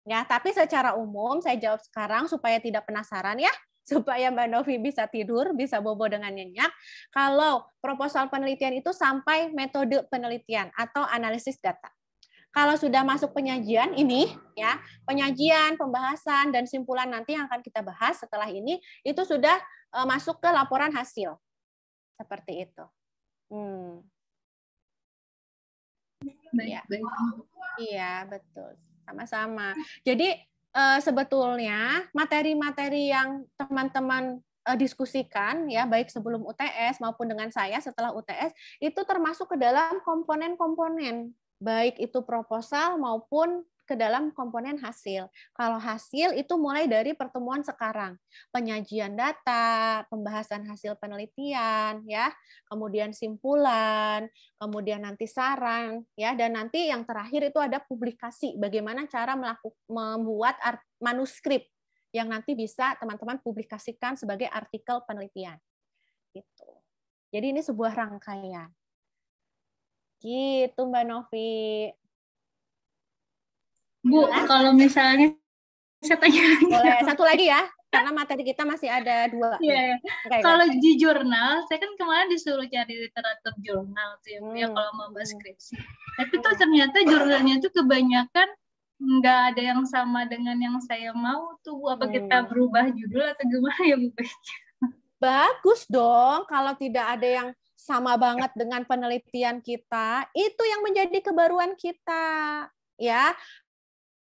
S1: Ya, tapi secara umum saya jawab sekarang supaya tidak penasaran ya, [LAUGHS] supaya Mbak Novi bisa tidur, bisa bobo dengan nyenyak. Kalau proposal penelitian itu sampai metode penelitian atau analisis data. Kalau sudah masuk penyajian ini, ya penyajian, pembahasan, dan simpulan nanti yang akan kita bahas setelah ini itu sudah eh, masuk ke laporan hasil seperti itu. Hmm. ya. Iya, betul. Sama-sama. Jadi uh, sebetulnya materi-materi yang teman-teman uh, diskusikan ya baik sebelum UTS maupun dengan saya setelah UTS itu termasuk ke dalam komponen-komponen baik itu proposal maupun ke dalam komponen hasil. Kalau hasil itu mulai dari pertemuan sekarang, penyajian data, pembahasan hasil penelitian, ya, kemudian simpulan, kemudian nanti saran, ya, dan nanti yang terakhir itu ada publikasi. Bagaimana cara melakukan membuat manuskrip yang nanti bisa teman-teman publikasikan sebagai artikel penelitian. Gitu. Jadi ini sebuah rangkaian. Gitu Mbak Novi. Bu, Jelas. kalau misalnya saya tanya boleh satu lagi ya karena materi kita masih ada dua. Yeah. Iya. Okay, kalau okay. di jurnal,
S2: saya kan kemarin disuruh cari literatur jurnal sih, ya, ya, hmm. ya kalau mau bahas skripsi. Hmm. Tapi tuh ternyata jurnalnya tuh kebanyakan nggak ada yang sama dengan yang saya mau
S1: tuh bu. Apa hmm. kita berubah judul atau gimana ya bu? Bagus dong kalau tidak ada yang sama banget dengan penelitian kita, itu yang menjadi kebaruan kita ya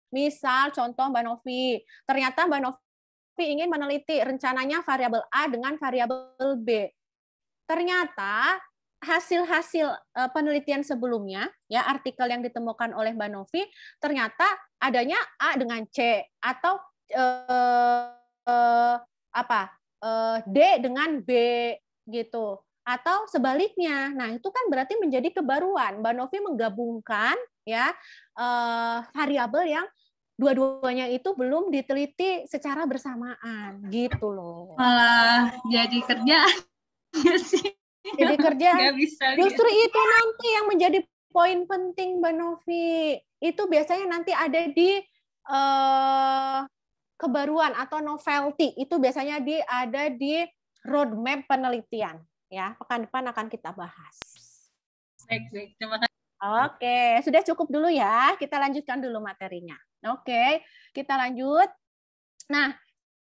S1: Misal contoh Mbak Novi, ternyata Mbak Novi ingin meneliti rencananya variabel A dengan variabel B. Ternyata hasil-hasil e, penelitian sebelumnya, ya artikel yang ditemukan oleh Mbak Novi, ternyata adanya A dengan C atau eh, eh, apa eh, D dengan B gitu atau sebaliknya. Nah itu kan berarti menjadi kebaruan. Mbak Novi menggabungkan ya uh, variabel yang dua-duanya itu belum diteliti secara bersamaan gitu loh. Malah jadi kerja [LAUGHS] jadi kerja. Bisa Justru lihat. itu nanti yang menjadi poin penting Mbak Novi. Itu biasanya nanti ada di uh, kebaruan atau novelty. Itu biasanya di ada di roadmap penelitian ya. Pekan depan akan kita bahas.
S2: Baik, baik. Terima kasih. Oke,
S1: sudah cukup dulu ya. Kita lanjutkan dulu materinya. Oke, kita lanjut. Nah,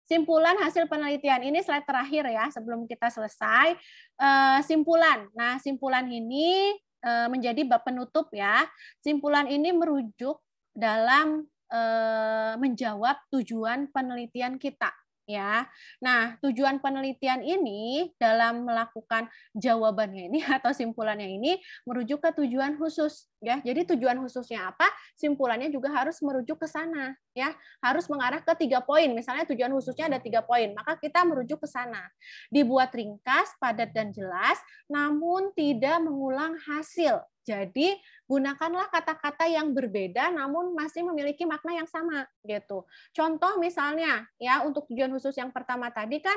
S1: simpulan hasil penelitian ini slide terakhir ya sebelum kita selesai. Eh, simpulan. Nah, simpulan ini eh, menjadi bab penutup ya. Simpulan ini merujuk dalam eh, menjawab tujuan penelitian kita ya. Nah, tujuan penelitian ini dalam melakukan jawabannya ini [LAUGHS] atau simpulannya ini merujuk ke tujuan khusus ya. Jadi tujuan khususnya apa? Simpulannya juga harus merujuk ke sana ya. Harus mengarah ke tiga poin. Misalnya tujuan khususnya ada tiga poin, maka kita merujuk ke sana. Dibuat ringkas, padat dan jelas, namun tidak mengulang hasil. Jadi gunakanlah kata-kata yang berbeda namun masih memiliki makna yang sama gitu. Contoh misalnya ya untuk tujuan khusus yang pertama tadi kan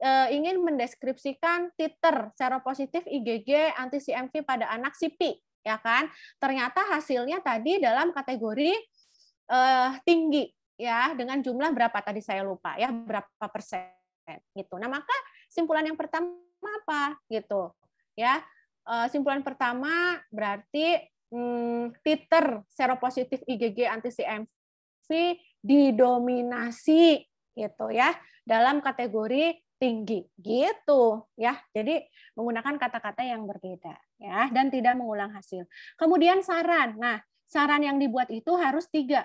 S1: e, ingin mendeskripsikan titer seropositif IgG anti CMV pada anak sipi ya kan. Ternyata hasilnya tadi dalam kategori e, tinggi ya dengan jumlah berapa tadi saya lupa ya berapa persen gitu. Nah, maka simpulan yang pertama apa gitu. Ya, eh, simpulan pertama berarti hmm, titer seropositif IgG anti CMV didominasi gitu ya dalam kategori tinggi gitu ya. Jadi menggunakan kata-kata yang berbeda ya dan tidak mengulang hasil. Kemudian saran. Nah, saran yang dibuat itu harus tiga.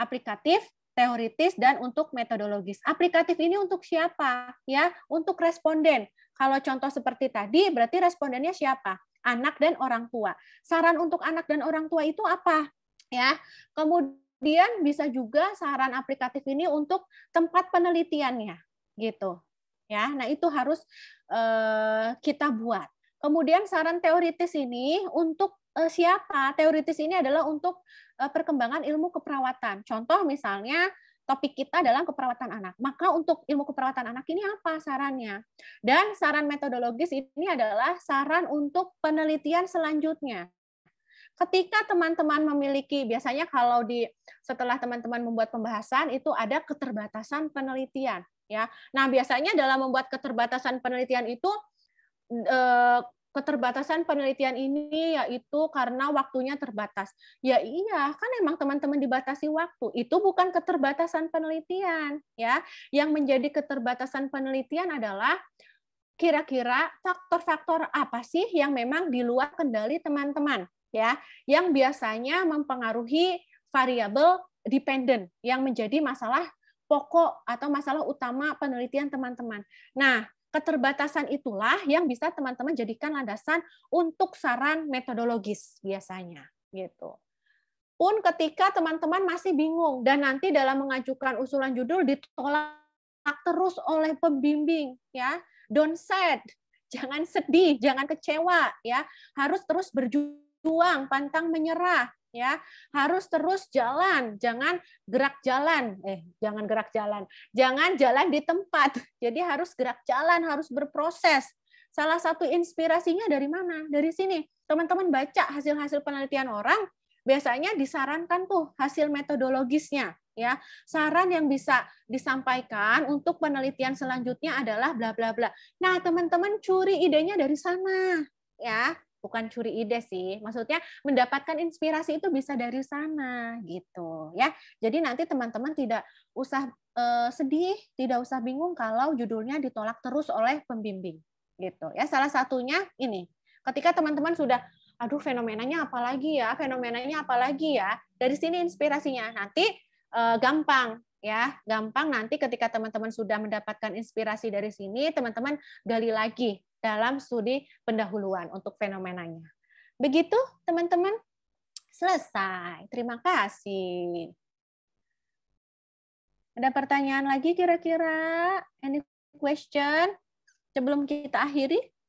S1: Aplikatif, teoritis dan untuk metodologis. Aplikatif ini untuk siapa? Ya, untuk responden. Kalau contoh seperti tadi berarti respondennya siapa? anak dan orang tua. Saran untuk anak dan orang tua itu apa? Ya. Kemudian bisa juga saran aplikatif ini untuk tempat penelitiannya gitu. Ya, nah itu harus uh, kita buat. Kemudian saran teoritis ini untuk uh, siapa? Teoritis ini adalah untuk uh, perkembangan ilmu keperawatan. Contoh misalnya topik kita adalah keperawatan anak. Maka untuk ilmu keperawatan anak ini apa sarannya? Dan saran metodologis ini adalah saran untuk penelitian selanjutnya. Ketika teman-teman memiliki, biasanya kalau di setelah teman-teman membuat pembahasan itu ada keterbatasan penelitian, ya. Nah biasanya dalam membuat keterbatasan penelitian itu eh, keterbatasan penelitian ini yaitu karena waktunya terbatas. Ya iya, kan emang teman-teman dibatasi waktu. Itu bukan keterbatasan penelitian, ya. Yang menjadi keterbatasan penelitian adalah kira-kira faktor-faktor apa sih yang memang di luar kendali teman-teman, ya, yang biasanya mempengaruhi variabel dependent yang menjadi masalah pokok atau masalah utama penelitian teman-teman. Nah, Keterbatasan itulah yang bisa teman-teman jadikan landasan untuk saran metodologis biasanya gitu. Pun ketika teman-teman masih bingung dan nanti dalam mengajukan usulan judul ditolak terus oleh pembimbing ya. Don't sad, jangan sedih, jangan kecewa ya. Harus terus berjuang, pantang menyerah ya harus terus jalan jangan gerak jalan eh jangan gerak jalan jangan jalan di tempat [LAUGHS] jadi harus gerak jalan harus berproses salah satu inspirasinya dari mana dari sini teman-teman baca hasil-hasil penelitian orang biasanya disarankan tuh hasil metodologisnya ya saran yang bisa disampaikan untuk penelitian selanjutnya adalah bla bla bla nah teman-teman curi idenya dari sana ya bukan curi ide sih. Maksudnya mendapatkan inspirasi itu bisa dari sana gitu ya. Jadi nanti teman-teman tidak usah eh, sedih, tidak usah bingung kalau judulnya ditolak terus oleh pembimbing gitu ya. Salah satunya ini. Ketika teman-teman sudah aduh fenomenanya apalagi ya, fenomenanya apalagi ya. Dari sini inspirasinya. Nanti eh, gampang ya gampang nanti ketika teman-teman sudah mendapatkan inspirasi dari sini teman-teman gali lagi dalam studi pendahuluan untuk fenomenanya. Begitu, teman-teman. Selesai. Terima kasih. Ada pertanyaan lagi kira-kira? Any question? Sebelum kita akhiri?